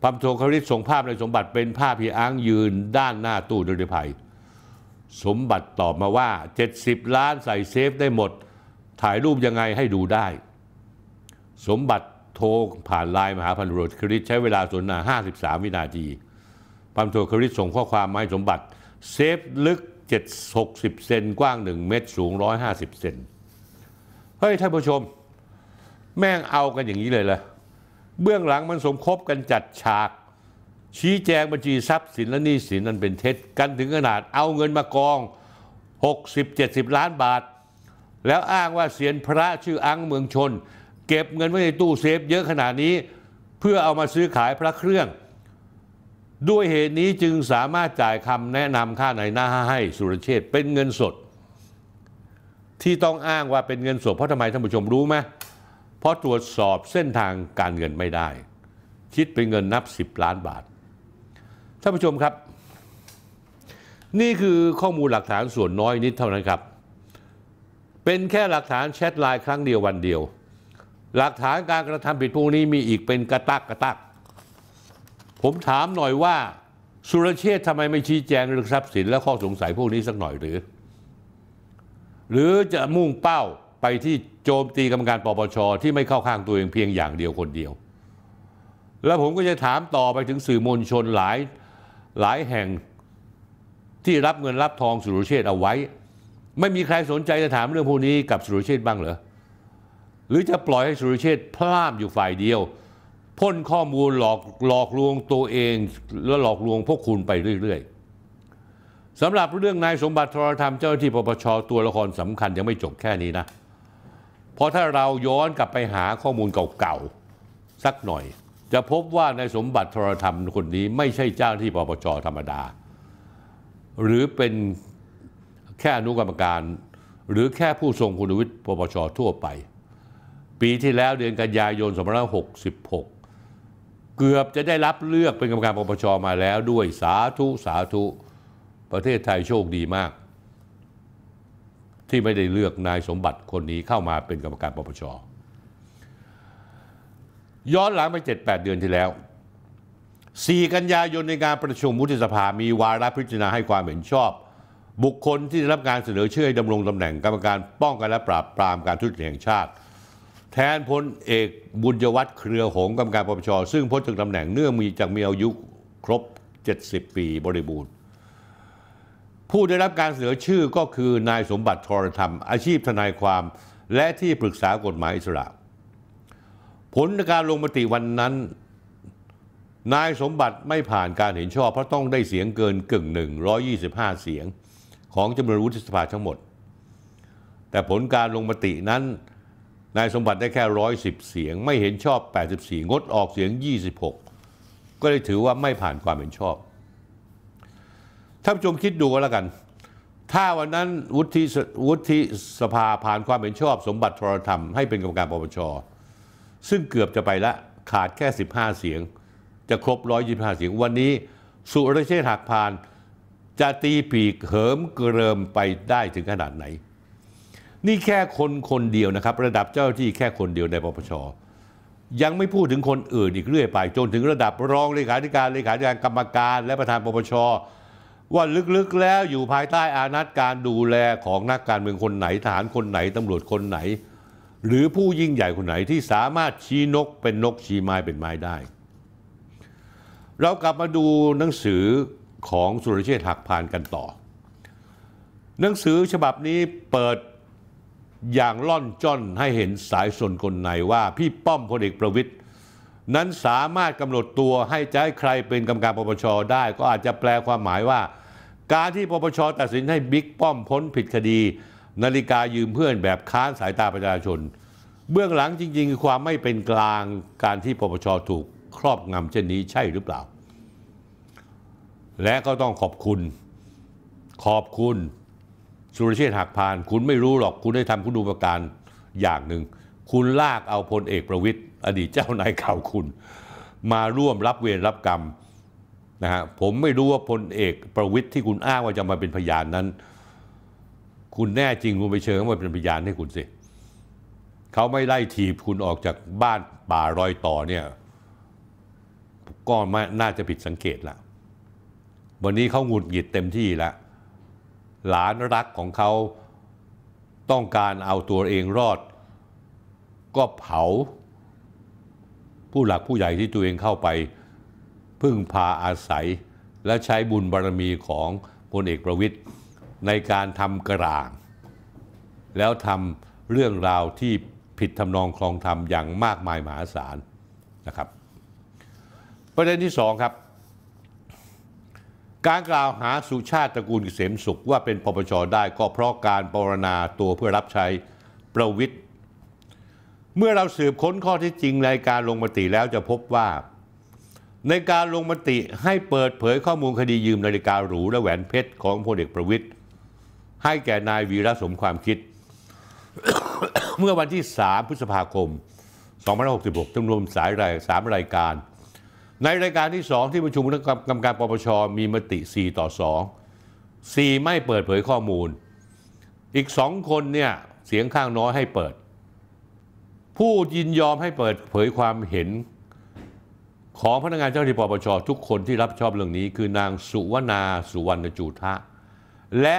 พัมโทคาริสส่งภาพในสมบัติเป็นภาพพี่อ้างยืนด้านหน้าตู้ดุริภัย สมบัติตอบมาว่า 70 ล้านใส่เซฟได้หมด ถ่ายรูปยังไงให้ดูได้ สมบัติโทรผ่านไลน์มหาพันธุ์รคริสใช้เวลาสนนา53 วินาทีพัมโทคาริสส่งข้อความมาให้สมบัติ เซฟลึก 760เซนกว้าง1เมตรสูง150เซนเฮ้ยท่านผู้ชม แม่งเอากันอย่างนี้เลยล่ะเบื้องหลังมันสมคบกันจัดฉาก ชี้แจงบัญชีทรัพย์สินและหนี้สิน นั้นเป็นเท็จกันถึงขนาดเอาเงินมากอง 60-70 ล้านบาท แล้วอ้างว่าเสียนพระชื่ออังเมืองชน เก็บเงินไว้ในตู้เซฟเยอะขนาดนี้เพื่อเอามาซื้อขายพระเครื่อง ด้วยเหตุนี้จึงสามารถจ่ายคำแนะนำค่าไหนหน้าให้สุรเชษเป็นเงินสดที่ต้องอ้างว่าเป็นเงินสดเพราะทำไมท่านผู้ชมรู้ไหมเพราะตรวจสอบเส้นทางการเงินไม่ได้ คิดเป็นเงินนับ 10 ล้านบาทท่านผู้ชมครับ นี่คือข้อมูลหลักฐานส่วนน้อยนิดเท่านั้นครับ เป็นแค่หลักฐานแชทไลน์ครั้งเดียววันเดียว หลักฐานการกระทำผิดพวกนี้มีอีกเป็นกระตักกระตักผมถามหน่อยว่าสุรเชษทำไมไม่ชี้แจงเรื่องทรัพย์สิน และข้อสงสัยพวกนี้สักหน่อยหรือหรือจะมุ่งเป้าไปที่โจมตีกรรมการปปชที่ไม่เข้าข้างตัวเองเพียงอย่างเดียวคนเดียว แล้วผมก็จะถามต่อไปถึงสื่อมวลชนหลายหลายแห่งที่รับเงินรับทองสุรเชษเอาไว้ ไม่มีใครสนใจจะถามเรื่องพวกนี้กับสุรเชษบ้างเหรอหรือจะปล่อย ให้สุรเชษพลาดอยู่ฝ่ายเดียวพ่นข้อมูลหลอกหลอกลวงตัวเองและหลอกลวงพวกคุณไปเรื่อย ๆสำหรับเรื่องนายสมบัติทรธรรมเจ้าหน้าที่ปปชตัวละครสำคัญยังไม่จบแค่นี้นะเพราะถ้าเราย้อนกลับไปหาข้อมูลเก่าๆสักหน่อย จะพบว่านายสมบัติทรธรรมคนนี้ ไม่ใช่เจ้าหน้าที่ปปชธรรมดา หรือเป็นแค่อนุกรรมการ หรือแค่ผู้ทรงคุณวุฒิปปชทั่วไปปีที่แล้วเดือนกันยายน2566เกือบจะได้รับเลือกเป็นกรรมการปปชมาแล้วด้วยสาธุสาธุประเทศไทยโชคดีมาก ที่ไม่ได้เลือกนายสมบัติคนนี้เข้ามาเป็นกรรมการปปช ย้อนหลังไป 7-8 เดือนที่แล้ว 4 กันยายนในการประชุมมุฒิสภา มีวาระพิจารณาให้ความเห็นชอบ บุคคลที่ได้รับการเสนอชื่อให้ดำรงตำแหน่งกรรมการป้องกันและปราบปรามการทุจริตแห่งชาติ แทนพลเอกบุญยวัฒน์เครือหงกรรมการปปช ซึ่งพ้นจากตำแหน่งเนื่องมีจากมีอายุครบ 70 ปีบริบูรณ์ผู้ได้รับการเสนอชื่อก็คือนายสมบัติทรธรรมอาชีพทนายความและที่ปรึกษากฎหมายอิสระ ผลการลงมติวันนั้นนายสมบัติไม่ผ่านการเห็นชอบ เพราะต้องได้เสียงเกินกึ่งหนึ่ง125 เสียง ของจำนวนวุฒิสภาทั้งหมด แต่ผลการลงมตินั้น นายสมบัติได้แค่ 110 เสียงไม่เห็นชอบ 84 งดออกเสียง 26 ก็เลยถือว่าไม่ผ่านความเห็นชอบท่านผู้ชมคิดดูก็แล้วกัน ถ้าวันนั้นวุฒิวุฒิสภาผ่านความเห็นชอบสมบัติทรธรรมให้เป็นกรรมการปปช ซึ่งเกือบจะไปละขาดแค่ 15 เสียง จะครบ 125 เสียง วันนี้สุรเชษฐ์หักพานจะตีปีก เหิมเกริมไปได้ถึงขนาดไหน นี่แค่คนคนเดียวนะครับ ระดับเจ้าที่แค่คนเดียวในปปช ยังไม่พูดถึงคนอื่นอีกเรื่อยไป จนถึงระดับรองเลขาธิการเลขาธิการกรรมการ และประธานปปชว่าลึกๆ แล้วอยู่ภายใต้อานัตการดูแลของนักการเมืองคนไหนทหารคนไหนตำรวจคนไหน หรือผู้ยิ่งใหญ่คนไหนที่สามารถชี้นกเป็นนกชี้ไม้เป็นไม้ได้ เรากลับมาดูหนังสือของสุรเชษฐ์หักพานกันต่อ หนังสือฉบับนี้เปิดอย่างล่อนจ้อนให้เห็นสายสนกลหนว่า พี่ป้อมพลเอกประวิทย์นั้นสามารถกำหนดตัวให้ใจใครเป็นกรรมการปปชได้ ก็อาจจะแปลความหมายว่าการที่ปปชตัดสินให้บิ๊กป้อมพ้นผิดคดี นาฬิกายืมเพื่อนแบบค้านสายตาประชาชน เบื้องหลังจริงๆความไม่เป็นกลางการที่ปปชถูกครอบงำเช่นนี้ใช่หรือเปล่า และก็ต้องขอบคุณขอบคุณ สุรเชษฐ์หักพานคุณไม่รู้หรอกคุณได้ทำคุณดูปการอย่างหนึ่ง คุณลากเอาพลเอกประวิทย์อดีตเจ้านายเก่าคุณ มาร่วมรับเวรรับกรรมนะฮะผมไม่รู้ว่าพลเอกประวิทย์ที่คุณอ้างว่าจะมาเป็นพยานนั้น คุณแน่จริงคุณไปเชิญเขามาเป็นพยานให้คุณสิเขาไม่ไล่ถีบคุณออกจากบ้านป่ารอยต่อเนี่ยก็ไม่น่าจะผิดสังเกตละวันนี้เขาหงุดหงิดเต็มที่ละหลานรักของเขาต้องการเอาตัวเองรอด ก็เผา ผู้หลักผู้ใหญ่ที่ตัวเองเข้าไปพึ่งพาอาศัยและใช้บุญบารรมีของพลเอกประวิทย์ในการทำกระร่าง แล้วทำเรื่องราวที่ผิดทำนองคลองธรรมอย่างมากมายมหาศาลนะครับ ประเด็นที่สองครับ การกล่าวหาสุชาติตระกูลเกษมสุขว่าเป็นปปชได้ก็เพราะการปรณาตัวเพื่อรับใช้ประวิทย์เมื่อเราสืบค้นข้อที่จริงรายการลงมติแล้วจะพบว่าในการลงมติให้เปิดเผยข้อมูลคดียืมนาฬิกาหรูและแหวนเพชรของพลเอกประวิทย์ ให้แก่นายวีระสมความคิด เมื่อวันที่ 3 พฤษภาคม 2566 จำนวนสายรายมรายการ ในรายการที่ 2 ที่ประชุมคณะกรรมการปปชมีมติ 4 ต่อ 2 4 ไม่เปิดเผยข้อมูล อีก 2 คนเนี่ยเสียงข้างน้อยให้เปิด ผู้ยินยอมให้เปิดเผยความเห็นของพนักงานเจ้าหน้าที่ปปชทุกคนที่รับชอบเรื่องนี้ คือนางสุวนาสุวรรณจูทะและ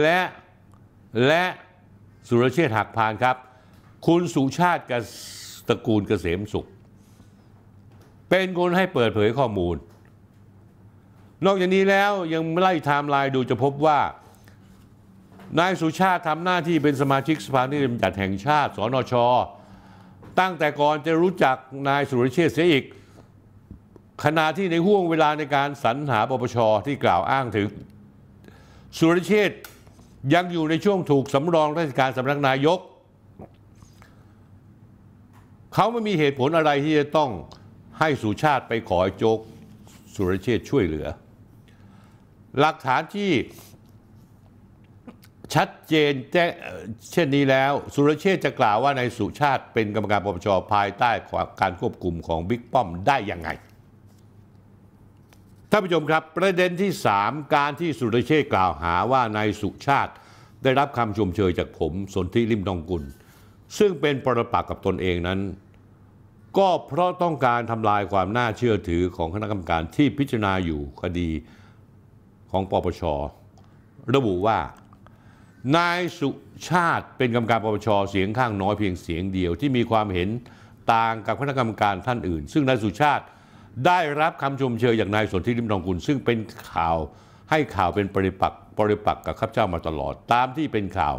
และและสุรเชษฐ์หักพานครับ คุณสุชาติกตระกูลเกษมสุข เป็นคนให้เปิดเผยข้อมูล นอกจากนี้แล้วยังไล่ไทม์ไลน์ดูจะพบว่า นายสุชาติทำหน้าที่เป็นสมาชิกสภานิติบัญญัติแห่งชาติสนชตั้งแต่ก่อนจะรู้จัก นายสุรเชษเสียอีกขณะที่ในห่วงเวลาในการสรรหาปปชที่กล่าวอ้างถึง สุรเชษยังอยู่ในช่วงถูกสำรองราชการสำนักนายก เขาไม่มีเหตุผลอะไรที่จะต้องให้สุชาติไปขอโจกสุรเชษช่วยเหลือ หลักฐานที่ชัดเจนแจ้งเช่นนี้แล้วสุรเชษจะกล่าวว่านายสุชาติเป็นกรรมการปปชภายใต้การควบคุมของบิ๊กป้อมได้ยังไงท่านผู้ชมครับ ประเด็นที่ 3 การที่สุรเชษกล่าวหาว่านายสุชาติได้รับคำชมเชยจากผม สนธิริมทองกุล ซึ่งเป็นปรปักษ์กับตนเองนั้น ก็เพราะต้องการทำลายความน่าเชื่อถือของคณะกรรมการที่พิจารณาอยู่คดีของปปชระบุว่านายสุชาติเป็นกรรมการปปช เสียงข้างน้อยเพียงเสียงเดียวที่มีความเห็นต่างกับคณะกรรมการท่านอื่น ซึ่งนายสุชาติได้รับคำชมเชยอย่างนายสนธิริมทองคุลซึ่งเป็นข่าวให้ข่าวเป็นปริปักปริปักกับข้าพเจ้ามาตลอด ตามที่เป็นข่าว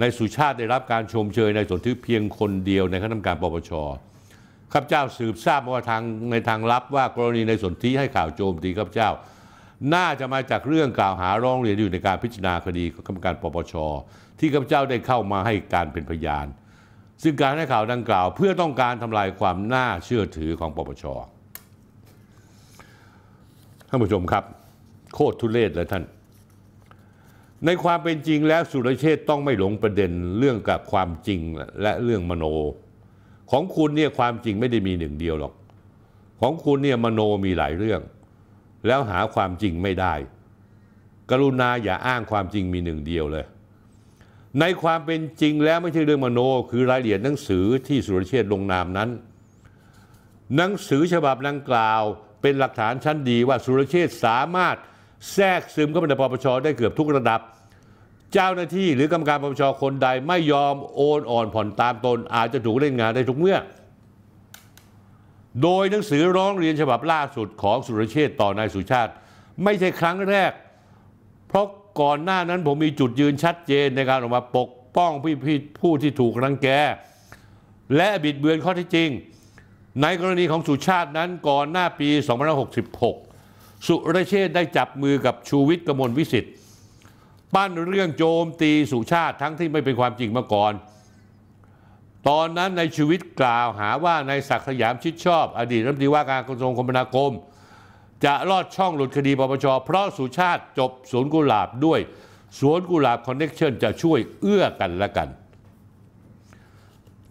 นายสุชาติได้รับการชมเชยนายสนธิเพียงคนเดียว ในคณะกรรมการปปช ข้าพเจ้าสืบทราบมาว่าทางในทางลับว่ากรณีนายสนธิให้ข่าวโจมตีข้าพเจ้าน่าจะมาจากเรื่องกล่าวหาร้องเรียนอยู่ในการพิจารณาคดีของกรรมการปปชที่ข้าพเจ้าได้เข้ามาให้การเป็นพยาน ซึ่งการให้ข่าวดังกล่าวเพื่อต้องการทำลายความน่าเชื่อถือของปปชท่านผู้ชมครับ โคตรทุเรศเลยท่านในความเป็นจริงแล้วสุรเชษต้องไม่หลงประเด็นเรื่องกับความจริงและเรื่องมโน ของคุณเนี่ยความจริงไม่ได้มีหนึ่งเดียวหรอกของคุณเนี่ยมโนมีหลายเรื่องแล้วหาความจริงไม่ได้ กรุณาอย่าอ้างความจริงมีหนึ่งเดียวเลย ในความเป็นจริงแล้วไม่ใช่เรื่องมโน คือรายละเอียดหนังสือที่สุรเชษลงนามนั้น หนังสือฉบับดังกล่าวเป็นหลักฐานชั้นดีว่าสุรเชษสามารถแทรกซึมเข้าไปในปปชได้เกือบทุกระดับ เจ้าหน้าที่หรือกรรมการปปชคนใดไม่ยอมโอนอ่อนผ่อนตามตนอาจจะถูกเล่นงานได้ทุกเมื่อโดยหนังสือร้องเรียนฉบับล่าสุดของสุรเชษต่อนายสุชาติ ไม่ใช่ครั้งแรก เพราะก่อนหน้านั้นผมมีจุดยืนชัดเจนในการออกมาปกป้องพี่พี่ผู้ที่ถูกรังแก และบิดเบือนข้อที่จริง ในกรณีของสุชาตินั้นก่อนหน้าปี 2566 สุรเชษได้จับมือกับชูวิทย์กมลวิสิทธิ์ปั้นเรื่องโจมตีสุชาติทั้งที่ไม่เป็นความจริงมาก่อนตอนนั้นในชีวิตกล่าวหาว่านายศักดิ์สยามชิดชอบอดีตรัฐมนตรีว่าการกระทรวงคมนาคม จะลอดช่องหลุดคดีปปชเพราะสุชาติจบสวนกุหลาบด้วยสวนกุหลาบคอนเน็กชันจะช่วยเอื้อกันละกัน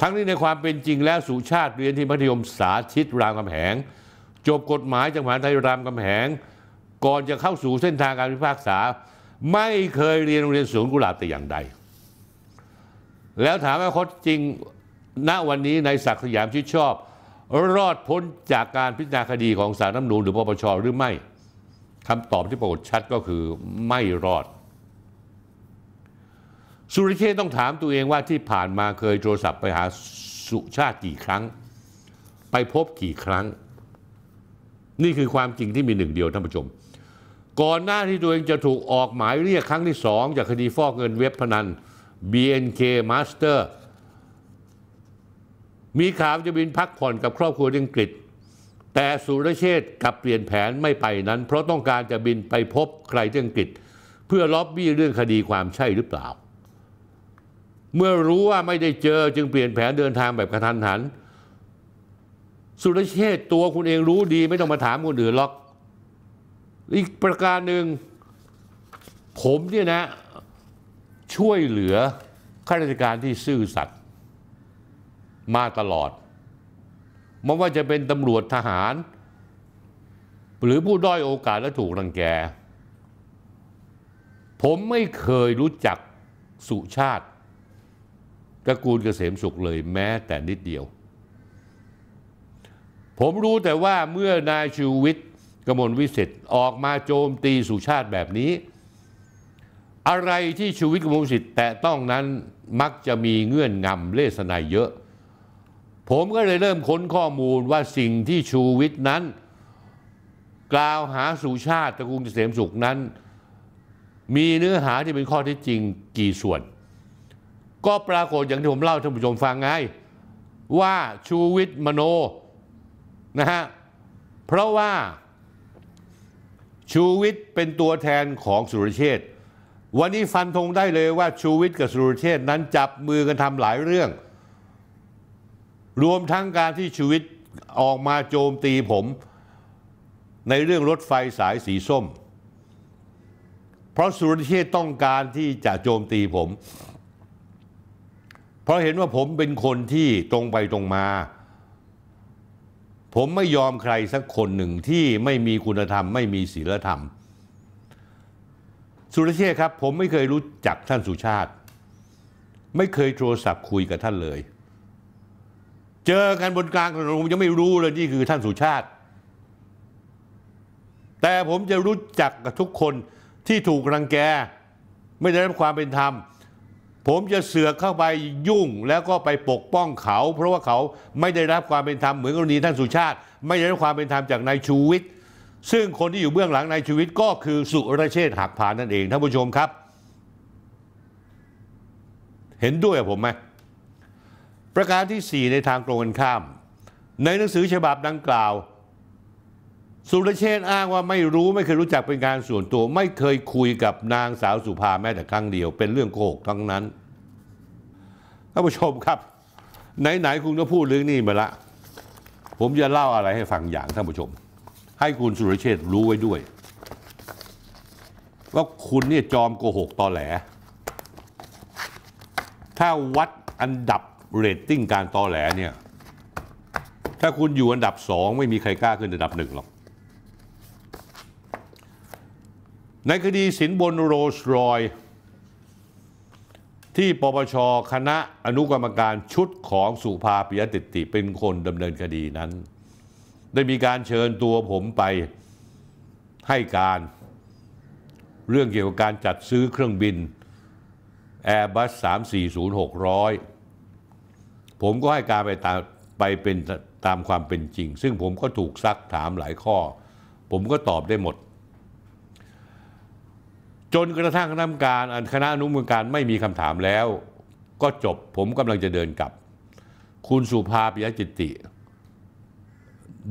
ทั้งนี้ในความเป็นจริงแล้วสุชาติ เรียนที่มัธยมสาธิตรามคำแหง จบกฎหมายจากมหาวิทยาลัยรามคำแหง ก่อนจะเข้าสู่เส้นทางการพิพากษา ไม่เคยเรียนโรงเรียนสวนกุหลาบแต่อย่างใด แล้วถามว่าเขาจริงณวันนี้นายศักดิ์สยามชิดชอบ รอดพ้นจากการพิจารณาคดีของสารน้ำนูนหรือปปชหรือไม่คำตอบที่ปรากฏชัดก็คือไม่รอด สุริเชษต้องถามตัวเองว่าที่ผ่านมาเคยโทรศัพท์ไปหาสุชาติกี่ครั้ง ไปพบกี่ครั้ง นี่คือความจริงที่มีหนึ่งเดียวท่านผู้ชม ก่อนหน้าที่ตัวเองจะถูกออกหมายเรียกครั้งที่สองจากคดีฟอกเงินเว็บพนัน BNK Master มีข่าวจะบินพักผ่อนกับครอบครัวอังกฤษ แต่สุรเชษกับเปลี่ยนแผนไม่ไปนั้น เพราะต้องการจะบินไปพบใครที่อังกฤษ เพื่อล็อบบี้เรื่องคดีความใช่หรือเปล่า เมื่อรู้ว่าไม่ได้เจอจึงเปลี่ยนแผนเดินทางแบบกระทันหันสุรเชษตัวคุณเองรู้ดี ไม่ต้องมาถามคนอื่นหรอก อีกประการหนึ่งผมเนี่ยนะ ช่วยเหลือข้าราชการที่ซื่อสัตย์มาตลอด ไม่ว่าจะเป็นตำรวจทหาร หรือผู้ด้อยโอกาสและถูกรังแก ผมไม่เคยรู้จักสุชาติตระกูลเกษมสุขเลยแม้แต่นิดเดียว ผมรู้แต่ว่าเมื่อนายชูวิทย์กมลวิสิทธิ์ออกมาโจมตีสุชาติแบบนี้ อะไรที่ชูวิทย์กมลวิสิทธิ์แต่ต้องนั้นมักจะมีเงื่อนงำเลสนายเยอะผมก็เลยเริ่มค้นข้อมูลว่าสิ่งที่ชูวิทย์นั้น กล่าวหาสุชาติตระกูลเกษมสุขนั้น มีเนื้อหาที่เป็นข้อที่จริงกี่ส่วน ก็ปรากฏอย่างที่ผมเล่าท่านผู้ชมฟังไงว่าชูวิทย์มโนนะฮะเพราะว่า ชูวิทย์เป็นตัวแทนของสุรเชษวันนี้ฟันธงได้เลยว่าชูวิทย์กับสุรเชษนั้นจับมือกันทำหลายเรื่องรวมทั้งการที่ชีวิตออกมาโจมตีผมในเรื่องรถไฟสายสีส้ม เพราะสุรเชษต้องการที่จะโจมตีผมเพราะเห็นว่าผมเป็นคนที่ตรงไปตรงมา ผมไม่ยอมใครสักคนหนึ่งที่ไม่มีคุณธรรม ไม่มีศีลธรรม สุรเชษครับ ผมไม่เคยรู้จักท่านสุชาติ ไม่เคยโทรศัพท์คุยกับท่านเลยเจอกันบนกลางถนนผมยังไม่รู้เลย นี่คือท่านสุชาติ แต่ผมจะรู้จักกับทุกคนที่ถูกรังแก ไม่ได้รับความเป็นธรรม ผมจะเสือกเข้าไปยุ่งแล้วก็ไปปกป้องเขา เพราะว่าเขาไม่ได้รับความเป็นธรรมเหมือนกรณีท่านสุชาติ ไม่ได้รับความเป็นธรรมจากนายชูวิทย์ซึ่งคนที่อยู่เบื้องหลังนายชูวิทย์ก็คือสุรเชษฐ์หักพานนั่นเองท่านผู้ชมครับ เห็นด้วยผมไหมประการที่ 4 ในทางตรงกันข้ามในหนังสือฉบับดังกล่าว สุรเชษอ้างว่าไม่รู้ ไม่เคยรู้จักเป็นการส่วนตัว ไม่เคยคุยกับนางสาวสุภาแม้แต่ครั้งเดียว เป็นเรื่องโกหกทั้งนั้นท่านผู้ชมครับ ไหนๆคุณก็พูดเรื่องนี้มาละ ผมจะเล่าอะไรให้ฟังอย่างท่านผู้ชม ให้คุณสุรเชษรู้ไว้ด้วยว่าคุณเนี่ยจอมโกหกตอแหล ถ้าวัดอันดับเรตติ้งการตอแหลเนี่ย ถ้าคุณอยู่อันดับสองไม่มีใครกล้าขึ้นอันดับหนึ่งหรอก ในคดีสินบนโรสรอย ที่ปปชคณะอนุกรรมการชุดของสุภาปิยติติ เป็นคนดำเนินคดีนั้น ได้มีการเชิญตัวผมไปให้การเรื่องเกี่ยวกับการจัดซื้อเครื่องบิน Airbus 340-600ผมก็ให้การไปตามไปเป็นตามความเป็นจริง ซึ่งผมก็ถูกซักถามหลายข้อ ผมก็ตอบได้หมด จนกระทั่งคณะกรรมการคณะอนุกรรมการไม่มีคำถามแล้ว ก็จบผมกำลังจะเดินกลับคุณสุภาปิยจิตติ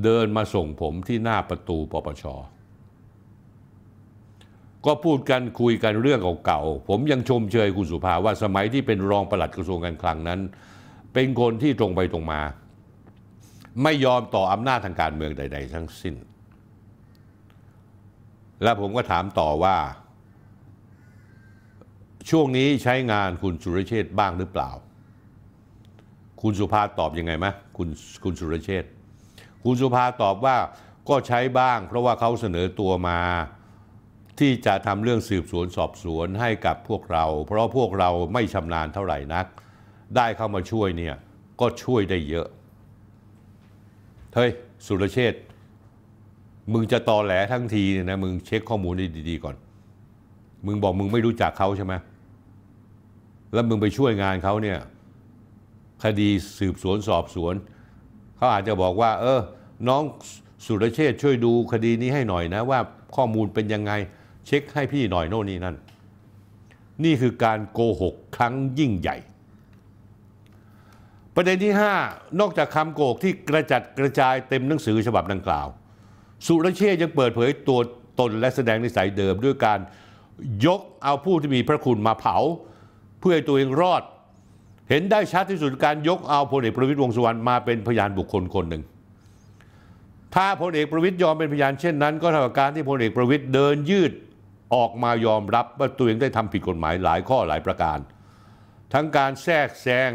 เดินมาส่งผมที่หน้าประตูปปช ก็พูดกันคุยกันเรื่องเก่าๆผมยังชมเชยคุณสุภาว่าสมัยที่เป็นรองปลัดกระทรวงการคลังนั้นเป็นคนที่ตรงไปตรงมา ไม่ยอมต่ออำนาจทางการเมืองใด ๆ ทั้งสิ้น และผมก็ถามต่อว่า ช่วงนี้ใช้งานคุณสุรเชษบ้างหรือเปล่า คุณสุภาตอบยังไงไหมคุณคุณสุรเชษคุณสุภาตอบว่าก็ใช้บ้างเพราะว่าเขาเสนอตัวมา ที่จะทำเรื่องสืบสวนสอบสวนให้กับพวกเรา เพราะพวกเราไม่ชำนาญเท่าไหร่นักได้เข้ามาช่วยเนี่ยก็ช่วยได้เยอะ เฮ้ยสุรเชษมึงจะตอแหลทั้งทีเนี่ยนะมึงเช็คข้อมูลให้ดี ๆก่อน มึงบอกมึงไม่รู้จักเขาใช่ไหมแล้วมึงไปช่วยงานเขาเนี่ยคดีสืบสวนสอบสวน เขาอาจจะบอกว่า เออน้องสุรเชษช่วยดู คดีนี้ให้หน่อยนะว่าข้อมูลเป็นยังไง เช็คให้พี่หน่อยโน่นนี่นั่นนี่คือการโกหก ครั้งยิ่งใหญ่ประเด็นที่ 5 นอกจากคำโกกที่กระจัดกระจายเต็มหนังสือฉบับดังกล่าว สุรเชษยังเปิดเผยตัวตนและแสดงนิสัยเดิม ด้วยการยกเอาผู้ที่มีพระคุณมาเผา เพื่อให้ตัวเองรอด เห็นได้ชัดที่สุดการยกเอาพลเอกประวิตยวงสุวรรณมาเป็นพยานบุคคลคนหนึ่ง ถ้าพลเอกประวิตยยอมเป็นพยานเช่นนั้น ก็เท่ากับการที่พลเอกประวิตยเดินยืดออกมายอมรับว่าตัวเองได้ทำผิดกฎหมายหลายข้อหลายประการ ทั้งการแทรกแซง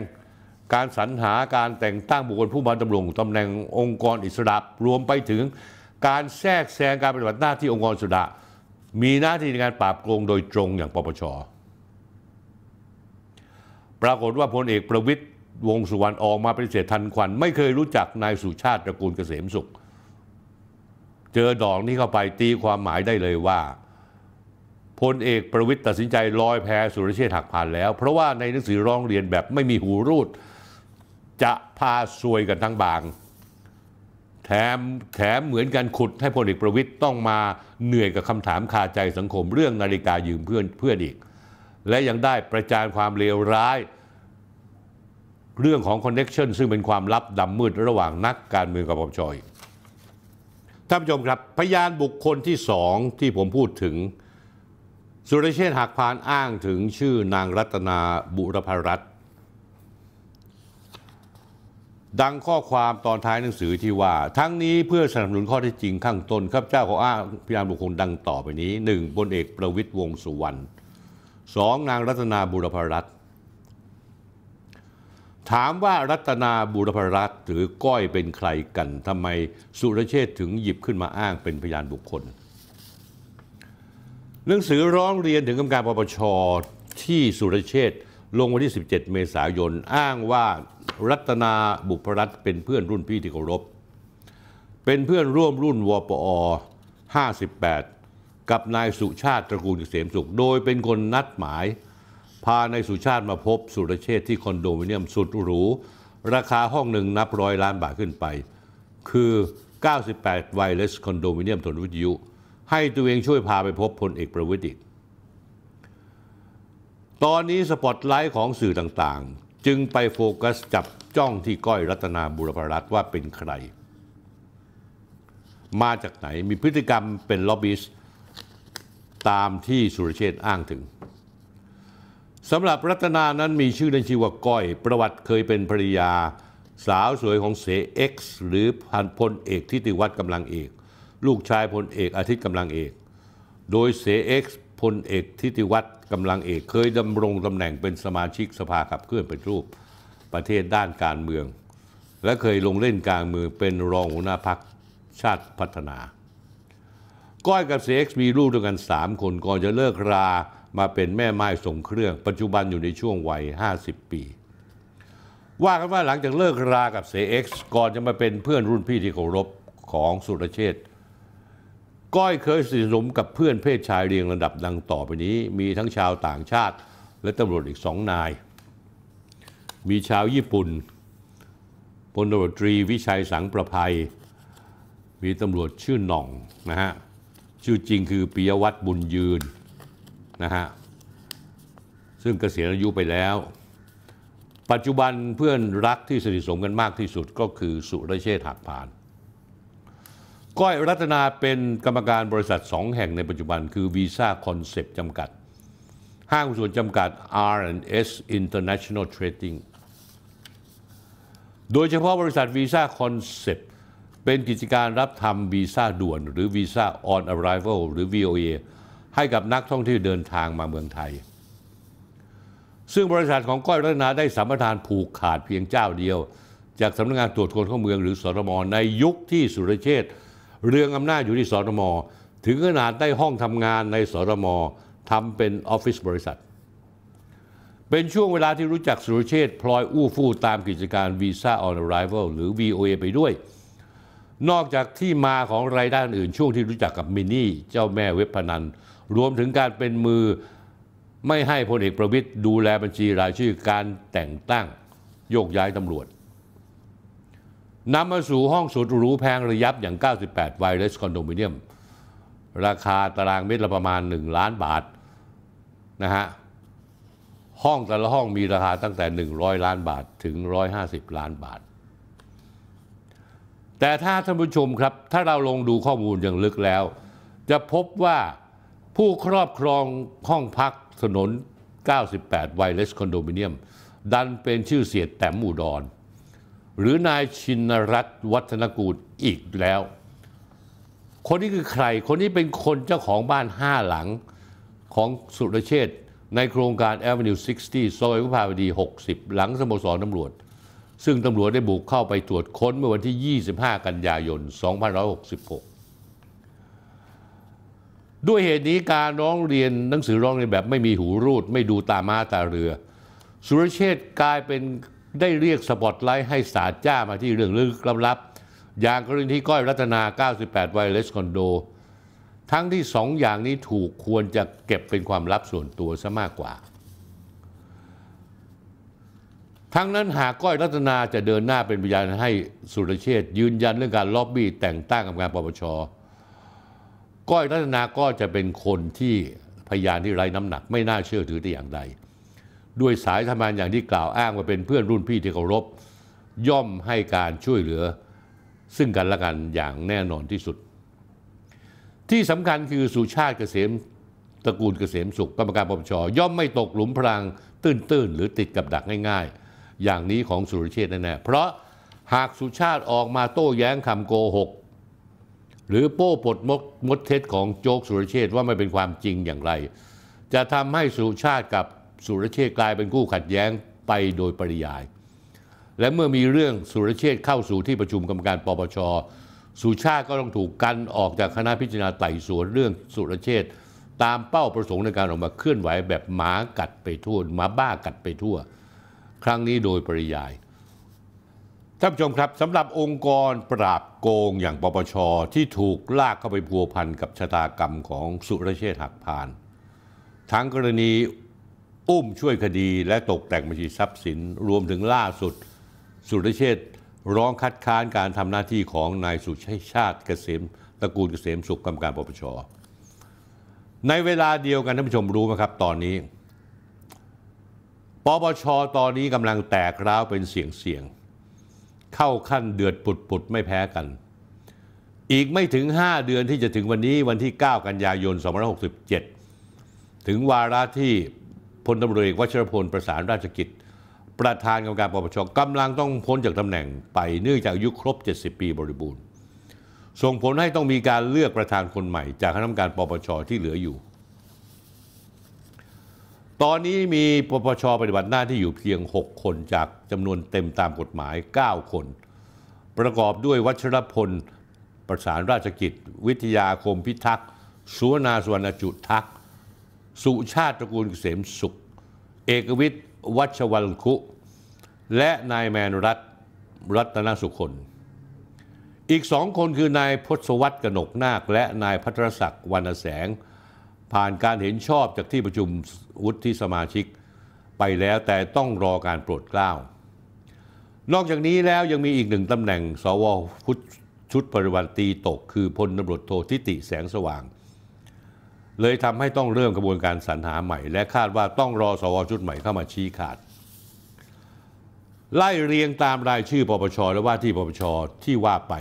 การสรรหาการแต่งตั้งบุคคลผู้มาดำรงตำแหน่งองค์กรอิสระรวมไปถึงการแทรกแซงการปฏิบัติหน้าที่องค์กรอิสระมีหน้าที่ในการปราบโกงโดยตรงอย่างปปชปรากฏว่าพลเอกประวิตยวงสุวรรณออกมาปฏิเสธทันควันไม่เคยรู้จักนายสุชาติตระกูลเกษมสุข เจอดอกนี้เข้าไปตีความหมายได้เลยว่าพลเอกประวิตยตัดสินใจลอยแพสุรเชษฐ์หักผ่านแล้ว เพราะว่าในหนังสือร้องเรียนแบบไม่มีหูรูดจะพาซวยกันทั้งบาง แถมแถมเหมือนกันขุดให้พลเอกประวิทย์ต้องมาเหนื่อยกับคำถามคาใจสังคมเรื่องนาฬิกายืมเพื่อนเพื่อนอีก และยังได้ประจานความเลวร้าย เรื่องของคอนเน็กชันซึ่งเป็นความลับดำมืดระหว่างนักการเมืองกับปปชอยท่านผู้ชมครับ พยานบุคคลที่สองที่ผมพูดถึงสุรเชษฐ์หักพานอ้างถึงชื่อนางรัตนาบุรพรัตน์ดังข้อความตอนท้ายหนังสือที่ว่า ทั้งนี้เพื่อสนับสนุนข้อเท็จจริงข้างต้นข้าพเจ้าขออ้างพยานบุคคลดังต่อไปนี้ 1. พลเอกประวิตยวงสุวรรณ 2. นางรัตนาบุรพรัตน์ถามว่ารัตนาบุรพรัตน์หรือก้อยเป็นใครกันทำไมสุรเชษถึงหยิบขึ้นมาอ้างเป็นพยานบุคคล หนังสือร้องเรียนถึงกรรมการปปชที่สุรเชษฐลงวันที่ 17 เมษายน อ้างว่ารัตนาบุพรัตน์เป็นเพื่อนรุ่นพี่ที่เคารพ เป็นเพื่อนร่วมรุ่นวปอ 58 กับนายสุชาติตระกูลเกษมสุข โดยเป็นคนนัดหมาย พานายสุชาติมาพบสุรเชษที่คอนโดมิเนียมสุดหรู ราคาห้องหนึ่งนับร้อยล้านบาทขึ้นไป คือ 98ไวเลสคอนโดมิเนียมถนนวิทยุ ให้ตัวเองช่วยพาไปพบพลเอกประวิตรตอนนี้สปอตไลท์ของสื่อต่างๆ จึงไปโฟกัสจับจ้องที่ก้อยรัตนาบุรพรัตน์ว่าเป็นใคร มาจากไหนมีพฤติกรรมเป็นล็อบบิสตามที่สุรเชษอ้างถึงสำหรับรัตนานั้นมีชื่อในชีวก้อย ประวัติเคยเป็นภริยา สาวสวยของเสเอ็กซ์หรือพันพลเอกทิติวัฒน์กำลังเอก ลูกชายพลเอกอาทิตย์กำลังเอกโดยเสเอ็กซ์พลเอกทิติวัฒนกำลังเอกเคยดำรงตำแหน่งเป็นสมาชิกสภาขับเคลื่อนเป็นรูปประเทศด้านการเมือง และเคยลงเล่นการเมืองเป็นรองหัวหน้าพักชาติพัฒนา ก้อยกับเซ็กมีลูกด้วยกัน3คนก่อนจะเลิกรามาเป็นแม่ไม้ส่งเครื่อง ปัจจุบันอยู่ในช่วงวัย50 ปี ว่ากันว่าหลังจากเลิกรากับเซ็กก่อนจะมาเป็นเพื่อนรุ่นพี่ที่เคารพของสุรเชษฐก้อยเคยสนิทสนมกับเพื่อนเพศชายเรียงระดับดังต่อไปนี้ มีทั้งชาวต่างชาติและตำรวจอีกสองนาย มีชาวญี่ปุ่นพลตำรวจตรีวิชัยสังประภัยมีตำรวจชื่อหน่องนะฮะชื่อจริงคือปิยวัตรบุญยืนนะฮะซึ่งเกษียณอายุไปแล้ว ปัจจุบันเพื่อนรักที่สนิทสนมกันมากที่สุดก็คือสุรเชษฐ์หักผ่านก้อยรัตนาเป็นกรรมการบริษัท 2 แห่งในปัจจุบัน คือวีซ่าคอนเซปต์จำกัด ห้างส่วนจำกัด R&S International Trading โดยเฉพาะบริษัทวีซ่าคอนเซปต์เป็นกิจการรับทำวีซ่าด่วน หรือวีซ่า on arrival หรือ VOA ให้กับนักท่องเที่ยวเดินทางมาเมืองไทย ซึ่งบริษัทของก้อยรัตนาได้สัมปทานผูกขาดเพียงเจ้าเดียว จากสำนักงานตรวจคนเข้าเมืองหรือสรมในยุคที่สุรเชษฐ์เรื่องอำนาจอยู่ที่สรม ถึงขนาดได้ห้องทำงานในสรมทำเป็นออฟฟิศบริษัท เป็นช่วงเวลาที่รู้จักสุรเชษพลอยอู้ฟู่ตามกิจการว Visa อ n a r ไรเวลหรือ VOA ไปด้วย นอกจากที่มาของรายได้อื่น ช่วงที่รู้จักกับมินนี่ เจ้าแม่เว็บพนัน รวมถึงการเป็นมือไม่ให้พลเอกประวิทย์ดูแลบัญชีรายชื่อการแต่งตั้งโยกย้ายตำรวจนำมาสู่ห้องสุดหรูแพงระยับอย่าง 98ไวเลสคอนโดมิเนียมราคาตารางเมตรละประมาณ 1 ล้านบาทนะฮะ ห้องแต่ละห้องมีราคาตั้งแต่ 100 ล้านบาทถึง 150 ล้านบาท แต่ถ้าท่านผู้ชมครับถ้าเราลงดูข้อมูลอย่างลึกแล้ว จะพบว่าผู้ครอบครองห้องพักถนน 98ไวเลสคอนโดมิเนียมดันเป็นชื่อเสียดแต้มหมู่ดอนหรือนายชินรัตน์วัฒนกูลอีกแล้ว คนนี้คือใคร คนนี้เป็นคนเจ้าของบ้านห้าหลังของสุรเชษในโครงการ Avenue 60 ซอยวิภาวดี 60 หลังสโมสรตำรวจ ซึ่งตำรวจได้บุกเข้าไปตรวจค้นเมื่อวันที่ 25 กันยายน2566 ด้วยเหตุนี้การร้องเรียนหนังสือร้องเรียนแบบไม่มีหูรูด ไม่ดูตามาตาเรือ สุรเชษกลายเป็นได้เรียกสปอตไลท์ให้สาจ้ามาที่เรื่องลึกลับๆอย่างกรณีที่ ก้อยรัตนา 98ไวเลสคอนโดทั้งที่สองอย่างนี้ถูกควรจะเก็บเป็นความลับส่วนตัวซะมากกว่า ทั้งนั้นหากก้อยรัตนาจะเดินหน้าเป็นพยานให้สุรเชษยืนยันเรื่องการล็อบบี้แต่งตั้งกรรมการปปช ก้อยรัตนาก็จะเป็นคนที่พยานที่ไร้น้ำหนักไม่น่าเชื่อถือแต่อย่างใดด้วยสายรรมาันอย่างที่กล่าวอ้างว่าเป็นเพื่อนรุ่นพี่ที่เคารพย่อมให้การช่วยเหลือ ซึ่งกันและกันอย่างแน่นอนที่สุด ที่สำคัญคือสุชาติเกษมตระกูลเกษมสุขกรรมการปปชย่อมไม่ตกหลุมพรางตื้น ๆ หรือติดกับดักง่าย ๆ อย่างนี้ของสุรเชษแน่ๆเพราะหากสุชาติออกมาโต้แย้งคำโกหกหรือโป้ปดมดมดเท็จของโจกสุรเชษว่าไม่เป็นความจริงอย่างไร จะทำให้สุชาติกับสุรเชษกลายเป็นคู่ขัดแย้งไปโดยปริยาย และเมื่อมีเรื่องสุรเชษเข้าสู่ที่ประชุมกรรมการปปช สุชาติก็ต้องถูกกันออกจากคณะพิจารณาไต่สวนเรื่องสุรเชษตามเป้าประสงค์ในการออกมาเคลื่อนไหวแบบหมากัดไปทั่วหมาบ้ากัดไปทั่ว ครั้งนี้โดยปริยายท่านผู้ชมครับสำหรับองค์กรปราบโกงอย่างปปชที่ถูกลากเข้าไปพัวพันกับชะตากรรมของสุรเชษฐ์หักพานทั้งกรณีอุ้มช่วยคดีและตกแต่งบัญชีทรัพย์สิน รวมถึงล่าสุด สุรเชษร้องคัดค้านการทำหน้าที่ของนายสุชชาติเกษม ตระกูลเกษมสุขกรรมการปปช ในเวลาเดียวกันท่านผู้ชมรู้ไหมครับตอนนี้ ปปช ตอนนี้กำลังแตกร้าวเป็นเสียงเสียง เข้าขั้นเดือดปุดปุดไม่แพ้กัน อีกไม่ถึง 5 เดือนที่จะถึงวันนี้วันที่ 9กันยายน2567ถึงวาระที่พลตำรวจเอกวชรพลประสานราชกิจ ประธานกรรมการปปชกำลังต้องพ้นจากตำแหน่งไปเนื่องจากอายุครบ 70 ปีบริบูรณ์ ส่งผลให้ต้องมีการเลือกประธานคนใหม่จากคณะกรรมการปปชที่เหลืออยู่ ตอนนี้มีปปชปฏิบัติหน้าที่อยู่เพียง 6 คนจากจำนวนเต็มตามกฎหมาย 9 คน ประกอบด้วยวัชรพลประสานราชกิจ วิทยาคมพิทักษ์สุวรรณสวรรณจุทักษ์สุชาติตระกูลเกษมสุข เอกวิทย์วัชวัลคุ และนายแมนรัตรัตนสุคนอีกสองคนคือนายพศวัตรกนกนาค และนายพัทรศักดิ์วรรณแสง ผ่านการเห็นชอบจากที่ประชุมวุฒิสมาชิกไปแล้วแต่ต้องรอการโปรดเกล้า นอกจากนี้แล้วยังมีอีกหนึ่งตำแหน่ง สวชุดปริวัติตีตก คือพลตำรวจโททิติแสงสว่างเลยทำให้ต้องเริ่มกระบวนการสรรหาใหม่ และคาดว่าต้องรอสวชุดใหม่เข้ามาชี้ขาด ไล่เรียงตามรายชื่อปปชและว่าที่ปปชที่ว่าไป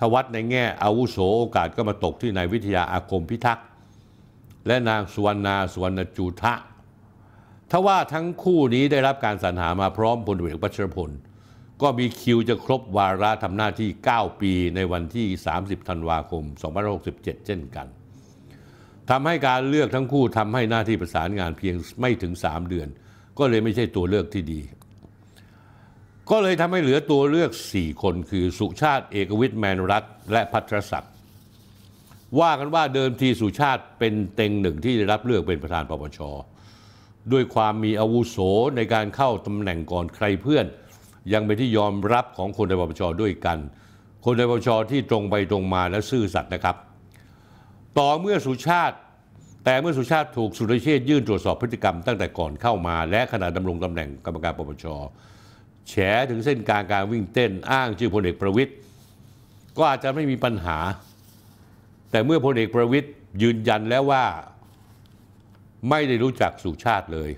ทวัดในแง่ อาวุโสโอกาสก็มาตกที่นายวิทยาอาคมพิทักษ์ และนางสุวรรณาสุวรรณจูทะทว่าทั้งคู่นี้ได้รับการสรรหามาพร้อมพลเอกปัชรพล ก็มีคิวจะครบวาระทำหน้าที่ 9 ปีในวันที่ 30ธันวาคม2567เช่นกันทำให้การเลือกทั้งคู่ทำให้หน้าที่ประสานงานเพียงไม่ถึง 3 เดือน ก็เลยไม่ใช่ตัวเลือกที่ดี ก็เลยทำให้เหลือตัวเลือก 4 คนคือสุชาติเอกวิทย์แมนรัตและพัทรศักดิ์ว่ากันว่าเดิมทีสุชาติเป็นเต็งหนึ่งที่ได้รับเลือกเป็นประธานปปชด้วยความมีอาวุโสในการเข้าตำแหน่งก่อนใครเพื่อนยังเป็นที่ยอมรับของคนในปปชด้วยกัน คนในปปชที่ตรงไปตรงมาและซื่อสัตย์นะครับต่อเมื่อสุชาติแต่เมื่อสุชาติถูกสุรเชษยื่นตรวจสอบพฤติกรรมตั้งแต่ก่อนเข้ามาและขณะดำรงตำแหน่งกรรมการปปชแฉถึงเส้นการการวิ่งเต้นอ้างชื่อพลเอกประวิทย์ก็อาจจะไม่มีปัญหา แต่เมื่อพลเอกประวิทย์ยืนยันแล้วว่าไม่ได้รู้จักสุชาติเลย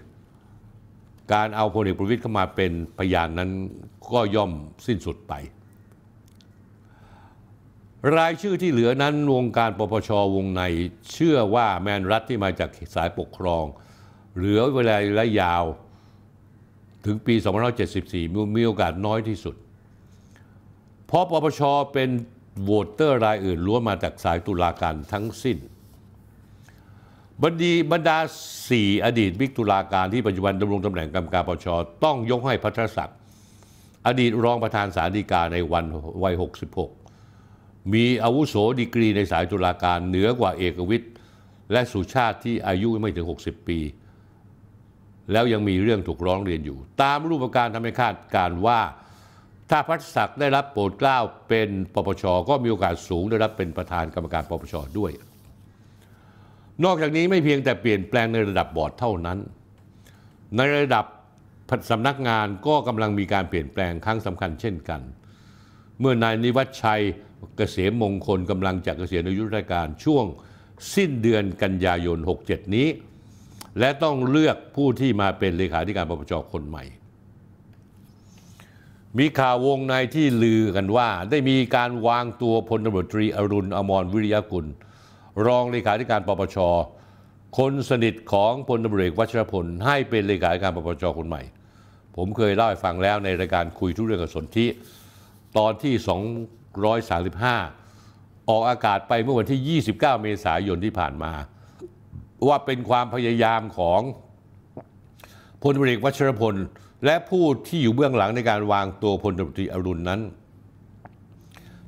การเอาพลเอกประวิทย์เข้ามาเป็นพยานนั้นก็ย่อมสิ้นสุดไปรายชื่อที่เหลือนั้นวงการปปชวงในเชื่อว่าแมนรัฐที่มาจากสายปกครอง เหลือเวลาระยาวถึงปี2574 มีโอกาสน้อยที่สุด เพราะปปชเป็นโหวตเตอร์รายอื่นล้วนมาจากสายตุลาการทั้งสิ้น บัดีบรรดาสี่อดีต บิกตุลาการที่ปัจจุบันดำรงตำแหน่งกรรมการปปชต้องยกให้พัทรศักดิ์อดีตรองประธานสาธีกาในวันวัย66มีอาวุโสดีกรีในสายตุลาการ เหนือกว่าเอกวิทย์และสุชาติที่อายุไม่ถึง 60 ปี แล้วยังมีเรื่องถูกร้องเรียนอยู่ ตามรูปการทำให้คาดการว่าถ้าพัฒศักดิ์ได้รับโปรดเกล้าเป็นปปชก็มีโอกาสสูงได้รับเป็นประธานกรรมการปปชด้วย นอกจากนี้ไม่เพียงแต่เปลี่ยนแปลงในระดับบอร์ดเท่านั้น ในระดับสำนักงานก็กำลังมีการเปลี่ยนแปลงครั้งสำคัญเช่นกัน เมื่อนายนิวัตชัยเกษมมงคลกำลังจากเกษียณอายุราชการช่วงสิ้นเดือนกันยายน 67 นี้ และต้องเลือกผู้ที่มาเป็น เลขาธิการปปชคนใหม่ มีข่าววงในที่ลือกันว่า ได้มีการวางตัวพลตำรวจตรีอรุณอมรวิริยกุล รองเลขาธิการปปชคนสนิทของพลตำรวจวัชรพลให้เป็นเลขาธิการปปชคนใหม่ ผมเคยเล่าให้ฟังแล้วในรายการคุยทุกเรื่องกับสนธิตอนที่สอง2 3 5ออกอากาศไปเมื่อวันที่ 29 เมษายนที่ผ่านมา ว่าเป็นความพยายามของ พลเอกวัชรพลและผู้ที่อยู่เบื้องหลังในการวางตัวพลตรีอรุณนั้น